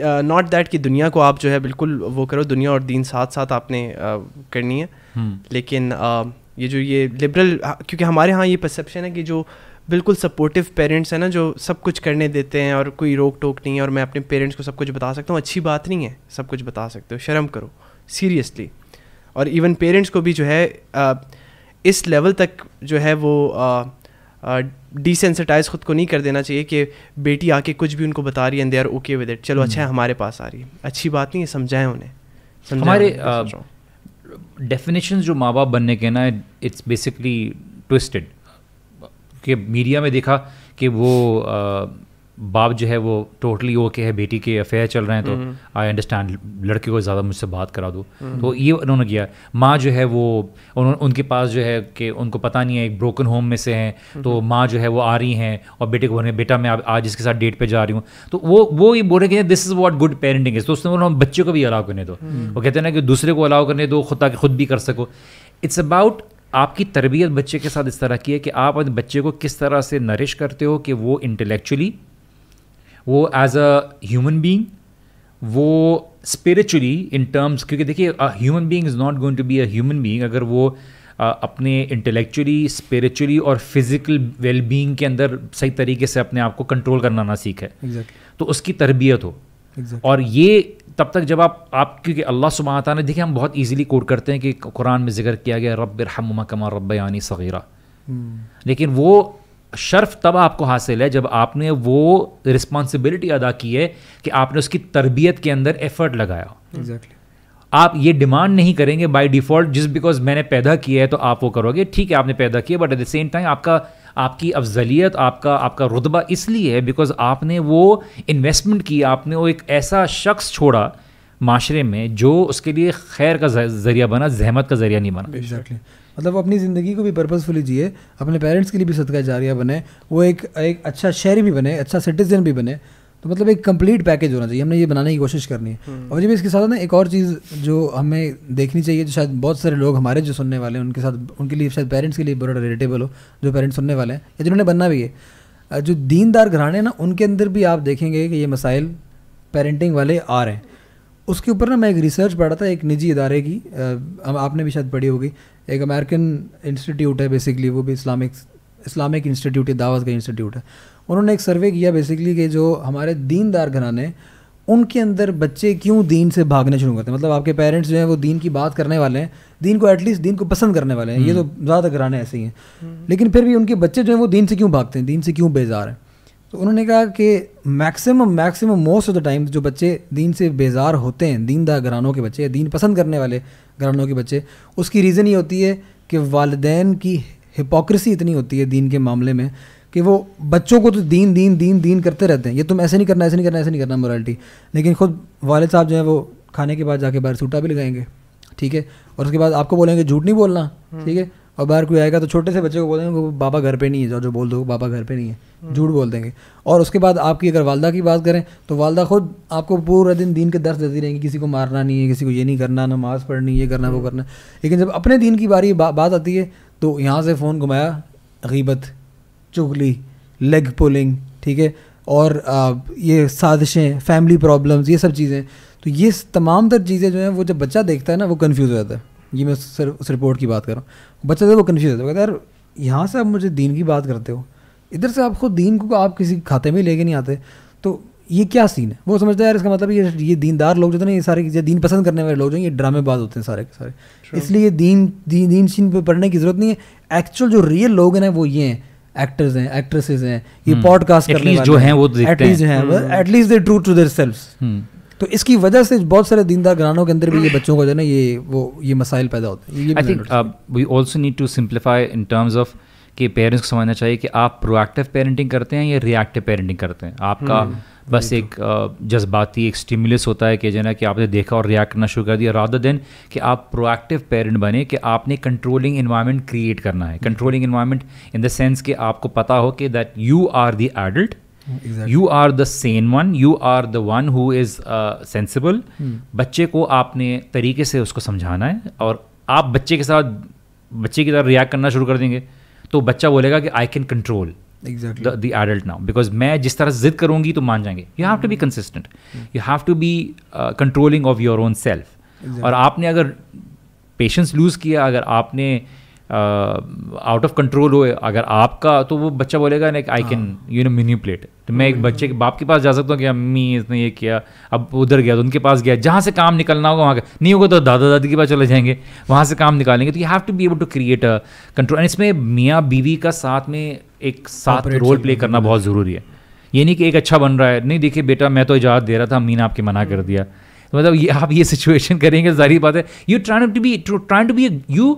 नॉट uh, दैट कि दुनिया को आप जो है बिल्कुल वो करो दुनिया और दीन साथ साथ आपने uh, करनी है hmm. लेकिन uh, ये जो ये लिबरल क्योंकि हमारे यहाँ ये परसेप्शन है कि जो uh, बिल्कुल सपोर्टिव पेरेंट्स हैं ना जो सब कुछ करने देते हैं और कोई रोक टोक नहीं है और मैं अपने पेरेंट्स को सब कुछ बता सकता हूँ अच्छी बात नहीं है सब कुछ बता सकते हो शर्म करो सीरियसली और इवन पेरेंट्स को भी जो है आ, इस लेवल तक जो है वो डिसेंसिटाइज खुद को नहीं कर देना चाहिए कि बेटी आके कुछ भी उनको बता रही है and they are okay with it चलो अच्छा है हम्म। हमारे पास आ रही है अच्छी बात नहीं है समझाएं उन्हें हमारे डेफिनेशन जो माँ बाप बनने के ना इट्स बेसिकली ट्विस्टेड क्योंकि मीडिया में देखा कि वो बाप जो है वो टोटली ओके है बेटी के अफेयर चल रहे हैं तो आई हम्म। अंडरस्टैंड लड़के को ज़्यादा मुझसे बात करा दो हम्म। तो ये उन्होंने किया माँ जो है वो उन, उनके पास जो है कि उनको पता नहीं है एक ब्रोकन होम में से हैं तो हम्म। माँ जो है वो आ रही हैं और बेटे को बोल बेटा मैं आज इसके साथ डेट पर जा रही हूँ तो वो वो ये बोल रहे हैं this is what good parenting is तो उसने बोला बच्चों बच्चे को भी अलाउ करने दो वो कहते हैं ना कि दूसरे को अलाउ करने दो खुद ताकि खुद भी कर सको इट्स अबाउट आपकी तरबियत बच्चे के साथ इस तरह की है कि आप अपने बच्चे को किस तरह से नरिश करते हो कि वो इंटेलेक्चुअली वो एज अ ह्यूमन बींग वो स्पिरिचुअली इन टर्म्स क्योंकि देखिए human being is not going to be a human अगर वो आ, अपने इंटेलेक्चुअली स्पिरिचुअली और फिज़िकल वेल के अंदर सही तरीके से अपने आप को कंट्रोल करना ना सीखे exactly. तो उसकी तरबियत हो exactly. और ये तब तक जब आप आप क्योंकि अल्लाह सुबह ने देखिए हम बहुत ईजिली कोड करते हैं कि कुरान में जिक्र किया गया रब रहमुमा कमा रब यानी सगीरा हम्म। लेकिन वो शर्फ तब आपको हासिल है जब आपने वो रिस्पॉन्सिबिलिटी अदा की है कि आपने उसकी तरबियत के अंदर एफर्ट लगाया exactly. आप ये डिमांड नहीं करेंगे बाय डिफ़ॉल्ट जिस बिकॉज मैंने पैदा किया है तो आप वो करोगे ठीक है आपने पैदा किया but at the same time आपका आपकी अफजलियत आपका आपका रुतबा इसलिए है बिकॉज आपने वो इन्वेस्टमेंट की आपने वो एक ऐसा शख्स छोड़ा माशरे में जो उसके लिए खैर का जरिया बना जहमत का जरिया नहीं बना एग्जैक्टली मतलब वो अपनी ज़िंदगी को भी पर्पसफुली जिए अपने पेरेंट्स के लिए भी सदका जारिया बने वो एक एक अच्छा शहरी भी बने अच्छा सिटीज़न भी बने तो मतलब एक कंप्लीट पैकेज होना चाहिए हमने ये बनाने की कोशिश करनी है हम्म। और जब इसके साथ ना एक और चीज़ जो हमें देखनी चाहिए जो शायद बहुत सारे लोग हमारे जो सुनने वाले हैं उनके साथ उनके लिए शायद पेरेंट्स के लिए बड़ा रिलेटेबल हो जो पेरेंट्स सुनने वाले हैं या जिन्होंने बनना भी है जो दीनदार घराने ना उनके अंदर भी आप देखेंगे कि ये मसाइल पेरेंटिंग वाले आ रहे हैं उसके ऊपर ना मैं एक रिसर्च पढ़ा था एक निजी इदारे की आपने भी शायद पढ़ी होगी एक अमेरिकन इंस्टीट्यूट है बेसिकली वो भी इस्लामिक इस्लामिक इंस्टीट्यूट है दावत का इंस्टीट्यूट है उन्होंने एक सर्वे किया बेसिकली कि जो हमारे दीनदार घराने उनके अंदर बच्चे क्यों दीन से भागने शुरू करते हैं मतलब आपके पेरेंट्स जो हैं वो दीन की बात करने वाले हैं दीन को एटलीस्ट दीन को पसंद करने वाले हैं ये तो हम्म। ज़्यादा घराने ऐसे ही हैं हम्म। लेकिन फिर भी उनके बच्चे जो हैं वो दीन से क्यों भागते हैं दीन से क्यों बेजार हैं तो उन्होंने कहा कि maximum maximum most of the time जो बच्चे दीन से बेजार होते हैं दीनदार घरानों के बच्चे दीन पसंद करने वाले घरानों के बच्चे उसकी रीज़न ये होती है कि वालदेन की हिपोक्रेसी इतनी होती है दीन के मामले में कि वो बच्चों को तो दीन दीन दीन दीन करते रहते हैं ये तुम ऐसे नहीं करना ऐसे नहीं करना ऐसे नहीं करना मोरालिटी लेकिन खुद वालद साहब जो है वो खाने के बाद जाके बाहर सूटा भी लगाएंगे ठीक है और उसके बाद आपको बोलेंगे झूठ नहीं बोलना हम्म। ठीक है और बाहर कोई आएगा तो छोटे से बच्चे को बोलेंगे बाबा घर पे नहीं है जो जो बोल दो बाबा घर पे नहीं है हम्म। झूठ बोल देंगे और उसके बाद आपकी अगर वालदा की बात करें तो वालदा खुद आपको पूरा दिन दीन के दर्द देती रहेंगी किसी को मारना नहीं है किसी को ये नहीं करना नमाज़ पढ़नी ये करना वो हम्म। करना लेकिन जब अपने दीन की बारी बात आती है तो यहाँ से फ़ोन घुमाया गीबत चुगली लेग पुलिंग ठीक है और ये साजिशें फैमिली प्रॉब्लम्स ये सब चीज़ें तो ये तमाम तर चीज़ें जो हैं वो जब बच्चा देखता है ना वो कन्फ्यूज़ हो जाता है ये मैं उस, उस रिपोर्ट की बात कर रहा हूँ बच्चा जो वो कन्फ्यूज़ होता है यार यहाँ से आप मुझे दीन की बात करते हो इधर से आप खुद दीन को आप किसी खाते में लेके नहीं आते तो ये क्या सीन है वो समझता है यार इसका मतलब ये ये दीनदार लोग जो थे तो ना ये सारे ये दीन पसंद करने वाले लोग जो हैं ये ड्रामेबाज होते हैं सारे के सारे इसलिए दीन दीन दीन शीन पर पढ़ने की ज़रूरत नहीं है एक्चुअल जो रियल लोग हैं ना वो ये हैं एक्टर्स हैं एक्ट्रेसेस हैं ये पॉडकास्ट कर रहे जो हैं वो एटलीस्ट हैं at least they true to their self तो इसकी वजह से बहुत सारे दीनदार घरानों के अंदर भी ये बच्चों को जो है ना ये वो ये मसाइल पैदा होते हैं I think we also need to simplify in terms of कि पेरेंट्स को समझना चाहिए कि आप प्रोएक्टिव पेरेंटिंग करते हैं या रिएक्टिव पेरेंटिंग करते हैं आपका hmm. बस एक जज्बाती एक स्टिमुलस होता है कि जो कि आपने देखा और रिएक्ट करना शुरू कर दिया रादर देन कि आप प्रोएक्टिव पेरेंट बने कि आपने कंट्रोलिंग इन्वायरमेंट क्रिएट करना है controlling environment in the sense कि आपको पता हो कि that you are the adult you are the sane one you are the one who is sensible बच्चे को आपने तरीके से उसको समझाना है और आप बच्चे के साथ बच्चे की तरह रिएक्ट करना शुरू कर देंगे तो बच्चा बोलेगा कि I can control exactly adult now because मैं जिस तरह जिद करूंगी तो मान जाएंगे you have to be consistent you have to be controlling of your own self और आपने अगर पेशेंस लूज़ किया अगर आपने uh, आउट ऑफ कंट्रोल हो अगर आपका तो वो बच्चा बोलेगा ना I can you know manipulate तो मैं एक हाँ। बच्चे के बाप के पास जा सकता हूँ कि अम्मी इसने ये किया अब उधर गया तो उनके पास गया जहाँ से काम निकलना होगा वहाँ का नहीं होगा तो दादा दादी के पास चले जाएंगे वहाँ से काम निकालेंगे तो you have to be able to create a control and इसमें मियाँ बीवी का साथ में एक साथ रोल प्ले करना बहुत ज़रूरी है ये नहीं कि एक अच्छा बन रहा है नहीं देखिए बेटा मैं तो इजाज़त दे रहा था अम्मी ने आपके मना कर हाँ। दिया मतलब ये आप ये सिचुएशन करेंगे जारी बात है you trying to be trying to be you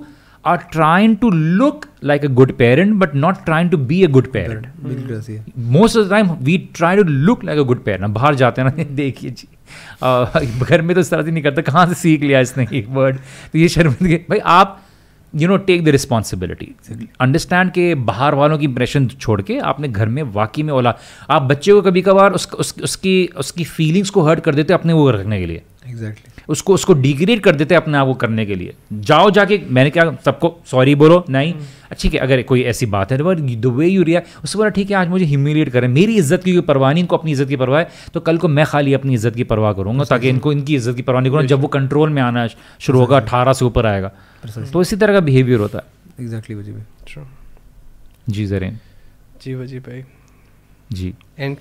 are trying to look like a good parent but not trying to be a good parent most of the time we try to look like a good parent बाहर जाते हैं ना देखिए जी घर में तो इस तरह से नहीं करता कहाँ से सीख लिया इसने एक वर्ड तो ये शर्मिंदगी भाई आप you know take the responsibility understand के बाहर वालों की इंप्रेशन छोड़ के आपने घर में वाकई में ओला आप बच्चे को कभी कभार उस, उस, उसकी उसकी फीलिंग्स को हर्ट कर देते अपने वो रखने के लिए एग्जैक्टली उसको उसको डिग्रेड कर देते हैं अपने आप को करने के लिए जाओ जाके मैंने क्या सबको सॉरी बोलो नहीं हम्म। अच्छी है अगर कोई ऐसी बात है बट द वे यू रिया उससे बोला ठीक है आज मुझे ह्यूमिलेट करें मेरी इज्जत की कोई परवाह नहीं इनको अपनी इज्जत की परवाह है तो कल को मैं खाली अपनी इज्जत की परवाह करूंगा ताकि इनको इनकी इज्जत की परवाह नहीं करूँगा जब वो कंट्रोल में आना शुरू होगा अठारह से ऊपर आएगा तो इसी तरह का बिहेवियर होता है एग्जैक्टली वजी भाई जी जरें जी वजी भाई जी एंड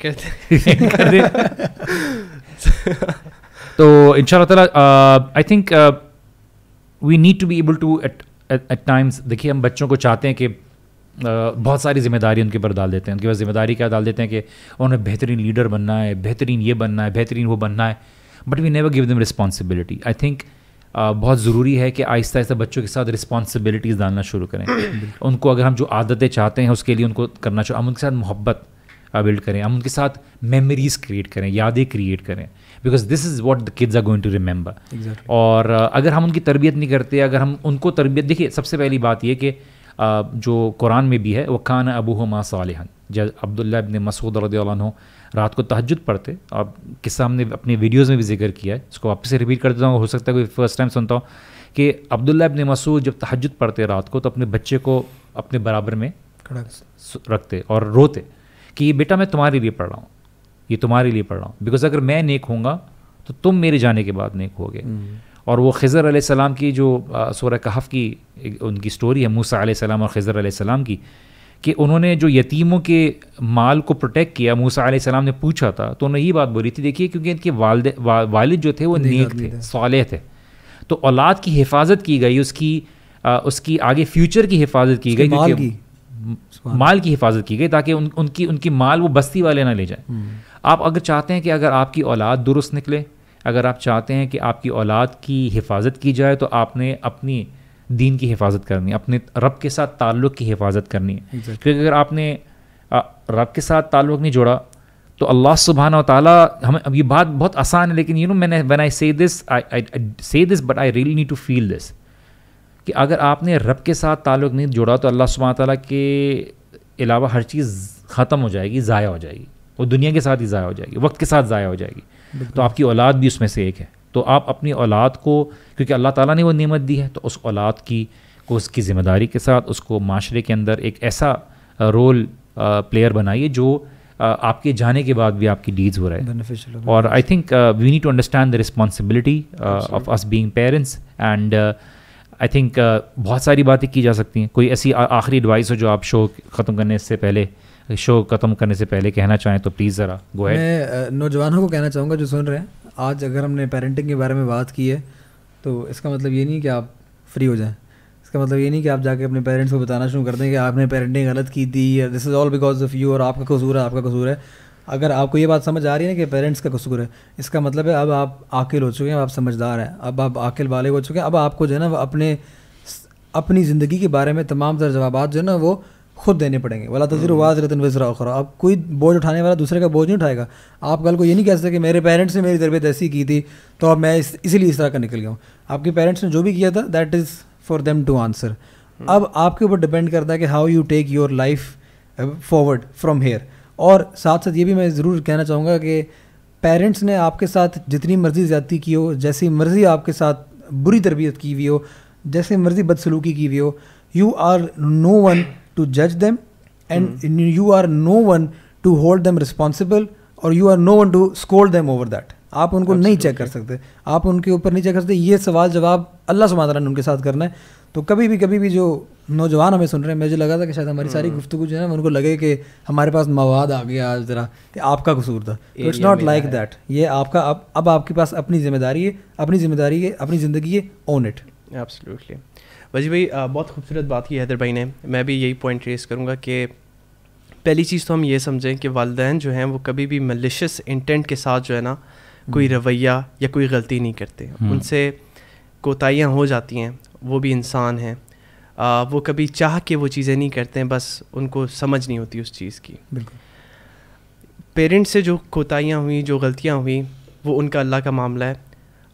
हैं तो in I think we need to be able to at times देखिए हम बच्चों को चाहते हैं कि Uh, बहुत सारी जिम्मेदारी उनके ऊपर डाल देते हैं उनके पास जिम्मेदारी क्या डाल देते हैं कि उन्हें बेहतरीन लीडर बनना है बेहतरीन ये बनना है बेहतरीन वो बनना है but we never give them responsibility I think बहुत ज़रूरी है कि आहिस्ता आहिस्ता बच्चों के साथ रिस्पॉन्सिबिलिटीज़ डालना शुरू करें उनको अगर हम जो आदतें चाहते हैं उसके लिए उनको करना चाहिए हम उनके साथ मोहब्बत बिल्ड uh, करें हम उनके साथ मेमोरीज क्रिएट करें यादें क्रिएट करें because this is what the kids are going to remember और uh, अगर हम उनकी तरबियत नहीं करते अगर हम उनको तरबियत देखिए सबसे पहली बात यह कि uh, जो कुरान में भी है वह खान अबू हो सालहन जज अब्दुल्ला इबन मसूद रद्दों रात को तहजद पढ़ते और किस्सा हमने अपने वीडियोज़ में भी जिक्र किया है इसको वापस से रिपीट कर देता हूँ हो सकता है कोई फर्स्ट टाइम सुनता हूँ कि अब्दुल्ला इबन मसूद जब तहजद पढ़ते रात को तो अपने बच्चे को अपने बराबर में रखते और रोते कि बेटा मैं तुम्हारे लिए पढ़ रहा हूँ ये तुम्हारे लिए पढ़ रहा हूँ बिकॉज अगर मैं नेक होऊंगा तो तुम मेरे जाने के बाद नेक होगे हम्म। और वो खज़र सलाम की जो सोरा कहफ की उनकी स्टोरी है मूसा सलाम और खज़र सलाम की कि उन्होंने जो यतीमों के माल को प्रोटेक्ट किया मूसा सलाम ने पूछा था तो उन्होंने ये बात बोली थी देखिए क्योंकि इनके वालद वा, वालिद जो थे वो नेक थे साले थे तो औलाद की हिफाजत की गई उसकी आ, उसकी आगे फ्यूचर की हिफाजत की गई क्योंकि माल की हिफाजत की गई ताकि उन, उनकी उनकी माल वो बस्ती वाले ना ले जाए हम्म। आप अगर चाहते हैं कि अगर आपकी औलाद दुरुस्त निकले अगर आप चाहते हैं कि आपकी औलाद की हिफाजत की जाए तो आपने अपनी दीन की हिफाजत करनी है अपने रब के साथ ताल्लुक़ की हिफाजत करनी है क्योंकि अगर आपने रब के साथ ताल्लुक़ नहीं जोड़ा तो अल्लाह सुबहाना ताली हमें अब ये बात बहुत आसान है लेकिन यू नो मैंने one I say this I say this but I really need to feel this कि अगर आपने रब के साथ ताल्लुक़ नहीं जोड़ा तो अल्लाह सुबह ताली के अलावा हर चीज़ ख़त्म हो जाएगी ज़ाया हो जाएगी वो दुनिया के साथ ही ज़ाया हो जाएगी वक्त के साथ ज़ाया हो जाएगी तो आपकी औलाद भी उसमें से एक है तो आप अपनी औलाद को क्योंकि अल्लाह ताला ने वो नियमत दी है तो उस औलाद की को उसकी ज़िम्मेदारी के साथ उसको माशरे के अंदर एक ऐसा रोल प्लेयर बनाइए जो आपके जाने के बाद भी आपकी डीज हो रहा है और I think we need to understand the responsibility of us being parents and I think uh, बहुत सारी बातें की जा सकती हैं कोई ऐसी आखिरी एडवाइस हो जो आप शो ख़त्म करने से पहले शो ख़त्म करने से पहले कहना चाहें तो प्लीज़ ज़रा गो मैं नौजवानों को कहना चाहूँगा जो सुन रहे हैं आज अगर हमने पेरेंटिंग के बारे में बात की है तो इसका मतलब ये नहीं कि आप फ्री हो जाएं इसका मतलब ये नहीं कि आप जाके अपने पेरेंट्स को बताना शुरू कर दें कि आपने पेरेंटिंग गलत की थी this is all because of you और आपका कसूर है आपका कसूर है अगर आपको ये बात समझ आ रही है ना कि पेरेंट्स का कसूर है इसका मतलब है अब आप आकिल हो चुके हैं आप समझदार हैं अब आप आकिल वाले हो चुके हैं अब आपको जो है ना अपने अपनी ज़िंदगी के बारे में तमाम तर जवाब जो है ना वो खुद देने पड़ेंगे वाला हम्म। तजी वाज रतन वजरा खरा अब कोई बोझ उठाने वाला दूसरे का बोझ नहीं उठाएगा आप कल को ये नहीं कह सकते कि मेरे पेरेंट्स ने मेरी तरबियत ऐसी की थी तो अब मैं इस इसीलिए इस तरह का निकल गया हूँ आपके पेरेंट्स ने जो भी किया था that is for them to answer अब आपके ऊपर डिपेंड करता है कि how you take your life forward from here और साथ साथ ये भी मैं ज़रूर कहना चाहूँगा कि पेरेंट्स ने आपके साथ जितनी मर्ज़ी ज़्यादती की हो जैसी मर्ज़ी आपके साथ बुरी तरबियत की हुई हो जैसी मर्ज़ी बदसलूकी की हुई हो you are no one to जज them and you are no one to hold them responsible और you are no one to scold them over that आप उनको नहीं चेक कर सकते आप उनके ऊपर नहीं चेक कर सकते ये सवाल जवाब अल्लाह सुबह उनके साथ करना है तो कभी भी कभी भी जो नौजवान हमें सुन रहे हैं मुझे लगा था कि शायद हमारी सारी हाँ। गुफ्तु जो है उनको लगे कि हमारे पास मवाद आ गया आज ज़रा आपका कसूर था इट्स नॉट लाइक दैट ये आपका अब अब आपके पास अपनी जिम्मेदारी है अपनी जिम्मेदारी है अपनी ज़िंदगी है ओन इट एब्सोल्युटली वजी भाई बहुत खूबसूरत बात की हैदर भाई ने मैं भी यही पॉइंट रेस करूँगा कि पहली चीज़ तो हम ये समझें कि वालदेन जो हैं वो कभी भी मलिशस इंटेंट के साथ जो है ना कोई हम्म। रवैया या कोई गलती नहीं करते हम्म। उनसे कोताहियाँ हो जाती हैं वो भी इंसान हैं वो कभी चाह के वो चीज़ें नहीं करते हैं बस उनको समझ नहीं होती उस चीज़ की बिल्कुल पेरेंट्स से जो कोताहियाँ हुई जो गलतियाँ हुई वो उनका अल्लाह का मामला है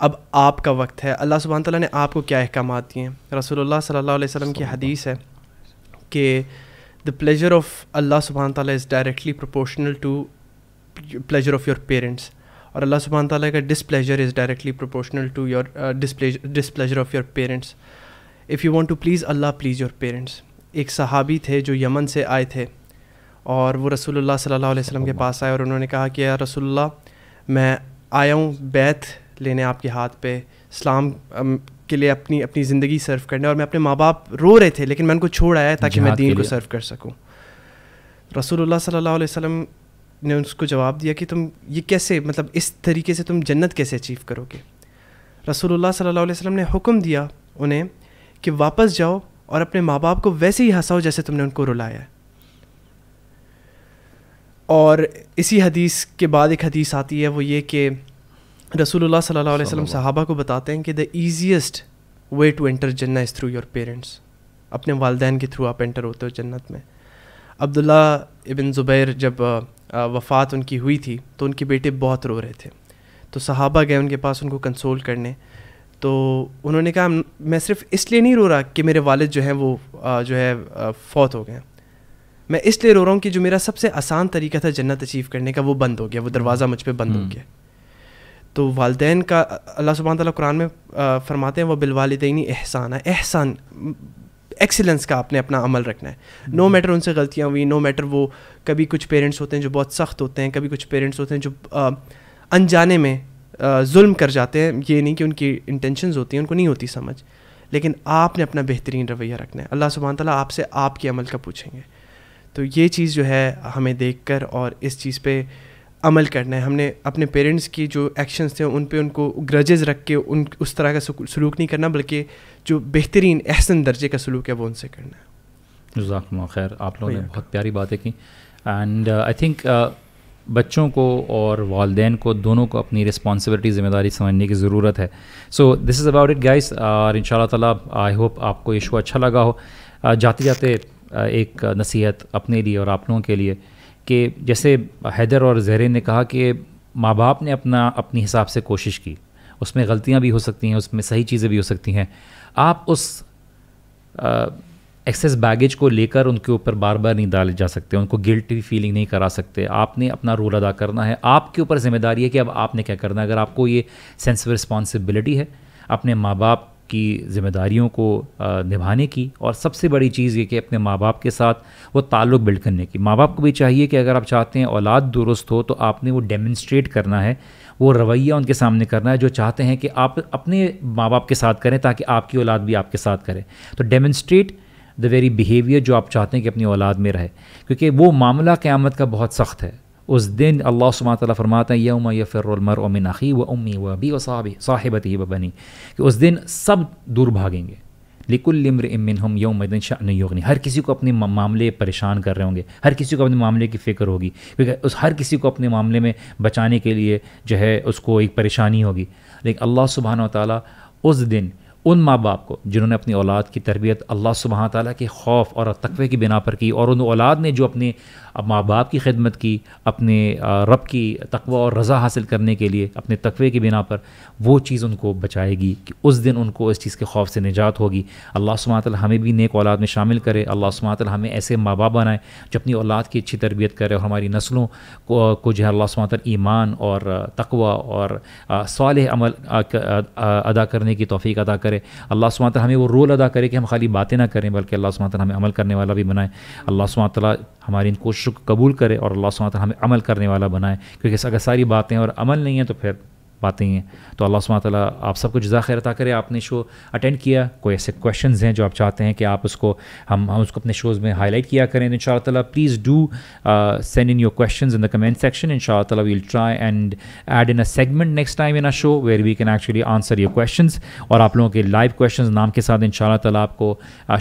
अब आपका वक्त है अल्लाह सुबहान तला ने आपको क्या अहकाम दिए हैं रसोल्ला सल्ला वसम की हदीस है कि द प्लेजर ऑफ अल्लाह सुबहान तला is directly proportional to pleasure of your parents और अल्लाह सुबहान तला का displeasure is directly proportional to your displeasure of your parents if you want to please Allah please your parents एक सहाबी थे जो यमन से आए थे और वो रसूलुल्लाह सल्लल्लाहु अलैहि वसल्लम के पास आए और उन्होंने कहा कि यार रसूलुल्लाह मैं आया हूँ बैत लेने आपके हाथ पे इस्लाम के लिए अपनी अपनी ज़िंदगी सर्व करने और मैं अपने माँ बाप रो रहे थे लेकिन मैं उनको छोड़ आया ताकि मैं दीन को सर्व कर सकूँ रसूलुल्लाह सल्लल्लाहु अलैहि वसल्लम ने उसको जवाब दिया कि तुम ये कैसे मतलब इस तरीके से तुम जन्नत कैसे अचीव करोगे रसूलुल्लाह सल्लल्लाहु अलैहि वसल्लम ने हुक्म दिया उन्हें कि वापस जाओ और अपने माँ बाप को वैसे ही हंसाओ जैसे तुमने उनको रुलाया और इसी हदीस के बाद एक हदीस आती है वो ये कि रसूलुल्लाह सल्लल्लाहु अलैहि वसल्लम सहाबा को बताते हैं कि the easiest way to enter जन्ना इज़ थ्रू योर पेरेंट्स अपने वालदेन के थ्रू आप एंटर होते हो जन्नत में अब्दुल्ला इबिन ज़ुबैर जब वफ़ात उनकी हुई थी तो उनके बेटे बहुत रो रहे थे तो सहाबा गए उनके पास उनको कंसोल करने तो उन्होंने कहा मैं सिर्फ इसलिए नहीं रो रहा कि मेरे वालिद जो हैं वो जो है फौत हो गए मैं इसलिए रो रहा हूँ कि जो मेरा सबसे आसान तरीका था जन्नत अचीव करने का वो बंद हो गया वो दरवाज़ा मुझ पर बंद हो हम्म। गया तो वालदेन का अल्लाह सुबह तला कुरान में फरमाते हैं वह बिलवालदेनी एहसान है एहसान एक्सीलेंस का आपने अपना अमल रखना है नो no हम्म। मैटर उनसे गलतियाँ हुई नो no मैटर वो कभी कुछ पेरेंट्स होते हैं जो बहुत सख्त होते हैं कभी कुछ पेरेंट्स होते हैं जो अनजाने में जुल्म कर जाते हैं ये नहीं कि उनकी इंटेंशंस होती हैं उनको नहीं होती समझ लेकिन आपने अपना बेहतरीन रवैया रखना है अल्लाह सुबहान तला आपसे आपके अमल का पूछेंगे तो ये चीज़ जो है हमें देख कर और इस चीज़ पर अमल करना है हमने अपने पेरेंट्स की जो एक्शंस थे उन पे उनको ग्रजेज रख के उन उस तरह का सलूक नहीं करना बल्कि जो बेहतरीन एहसन दर्जे का सलूक है वो उनसे करना है जजाक खैर आप लोगों ने बहुत प्यारी बातें की एंड आई थिंक बच्चों को और वालदेन को दोनों को अपनी रिस्पॉन्सिबिलिटी ज़िम्मेदारी समझने की ज़रूरत है so this is about it guys और इन ताला आई होप आपको ये शो अच्छा लगा हो जाते जाते एक नसीहत अपने लिए और आप लोगों के लिए कि जैसे हैदर और जहरे ने कहा कि माँ बाप ने अपना अपने हिसाब से कोशिश की उसमें गलतियाँ भी हो सकती हैं उसमें सही चीज़ें भी हो सकती हैं आप उस एक्सेस बैगेज को लेकर उनके ऊपर बार बार नहीं डाले जा सकते उनको गिल्टी फीलिंग नहीं करा सकते आपने अपना रोल अदा करना है आपके ऊपर जिम्मेदारी है कि अब आपने क्या करना है अगर आपको ये सेंस ऑफ रिस्पॉन्सिबिलिटी है अपने माँ बाप की जिम्मेदारियों को निभाने की और सबसे बड़ी चीज़ ये कि अपने माँ बाप के साथ वो ताल्लुक़ बिल्ड करने की माँ बाप को भी चाहिए कि अगर आप चाहते हैं औलाद दुरुस्त हो तो आपने वो डेमनस्ट्रेट करना है वो रवैया उनके सामने करना है जो चाहते हैं कि आप अपने माँ बाप के साथ करें ताकि आपकी औलाद भी आपके साथ करें तो डेमनस्ट्रेट द वेरी बिहेवियर जो आप चाहते हैं कि अपनी औलाद में रहे क्योंकि वो मामला क़्यामत का बहुत सख्त है उस दिन अल्लाह सुबह फरमाते हैं यम यफ़िरमर उमिन अखी व उम्मी व अबी व साहबी साहिबत ही बनी कि उस दिन सब दूर भागेंगे लिकुल्लम्र इमिन हम यम दिन शाह हर किसी को अपने मामले परेशान कर रहे होंगे हर किसी को अपने मामले की फ़िक्र होगी क्योंकि उस हर किसी को अपने मामले में बचाने के लिए जो है उसको एक परेशानी होगी लेकिन अल्लाह सुबहान ताली उस दिन उन माँ बाप को जिन्होंने अपनी औलाद की तरबियत अल्लाह सुबह तला के खौफ और तकवे की बिना पर की और उन औलाद ने जो अपने माँ बाप की खिदमत की अपने रब की तकवा और रज़ा हासिल करने के लिए अपने तकवे की बिना पर वो चीज़ उनको बचाएगी कि उस दिन उनको इस चीज़ के खौफ से निजात होगी अल्लाह सुमात हमें भी नेक औलाद में शामिल करे अल्लाह सुबह हमें ऐसे माँ बाप बनाए जो अपनी औलाद की अच्छी तरबियत करे और हमारी नस्लों को, को जो है अल्लाह सुमात ईमान और तकवा और साल अमल अदा करने की तोफ़ी अदा करे करे अल्लाह सुबह हमें वो रोल अदा करे कि हम खाली बातें ना करें बल्कि अल्लाह सुबह हमें अमल करने वाला भी बनाए अल्लाह सुबह हमारी इन कोशिशों को कबूल करे और अल्लाह सुबह हमें अमल करने वाला बनाए क्योंकि अगर सारी बातें और अमल नहीं है तो फिर बातें हैं तो अल्लाह सुबह तला आप सबको जजा खैर अता करें आपने शो अटेंड किया कोई ऐसे क्वेश्चन हैं जो आप चाहते हैं कि आप उसको हम हम उसको अपने शोज़ में हाईलाइट किया करें इन तला please do send in your question in the comment section इन तला will try and add in a segment next time in a show where we can actually answer your question और आप लोगों के लाइव क्वेश्चन नाम के साथ इन तला आपको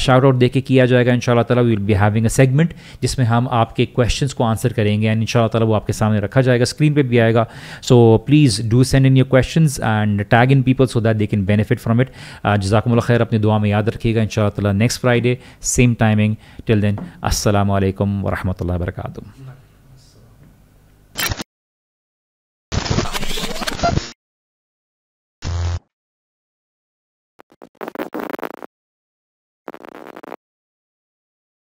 शार्ट आउट दे के किया जाएगा इन तला will be having a segment जिसमें हम आपके क्वेश्चन को आंसर करेंगे एंड इन तला वो आपके सामने रखा जाएगा स्क्रीन पर भी आएगा so please do send in your questions and tag in people so that they can benefit from it. Uh, Jazakumullah khair, apne dua mein yaad rakhiyega. Inshallah next Friday, same timing. Till then, Assalamu alaikum wa rahmatullahi wa barakatuh.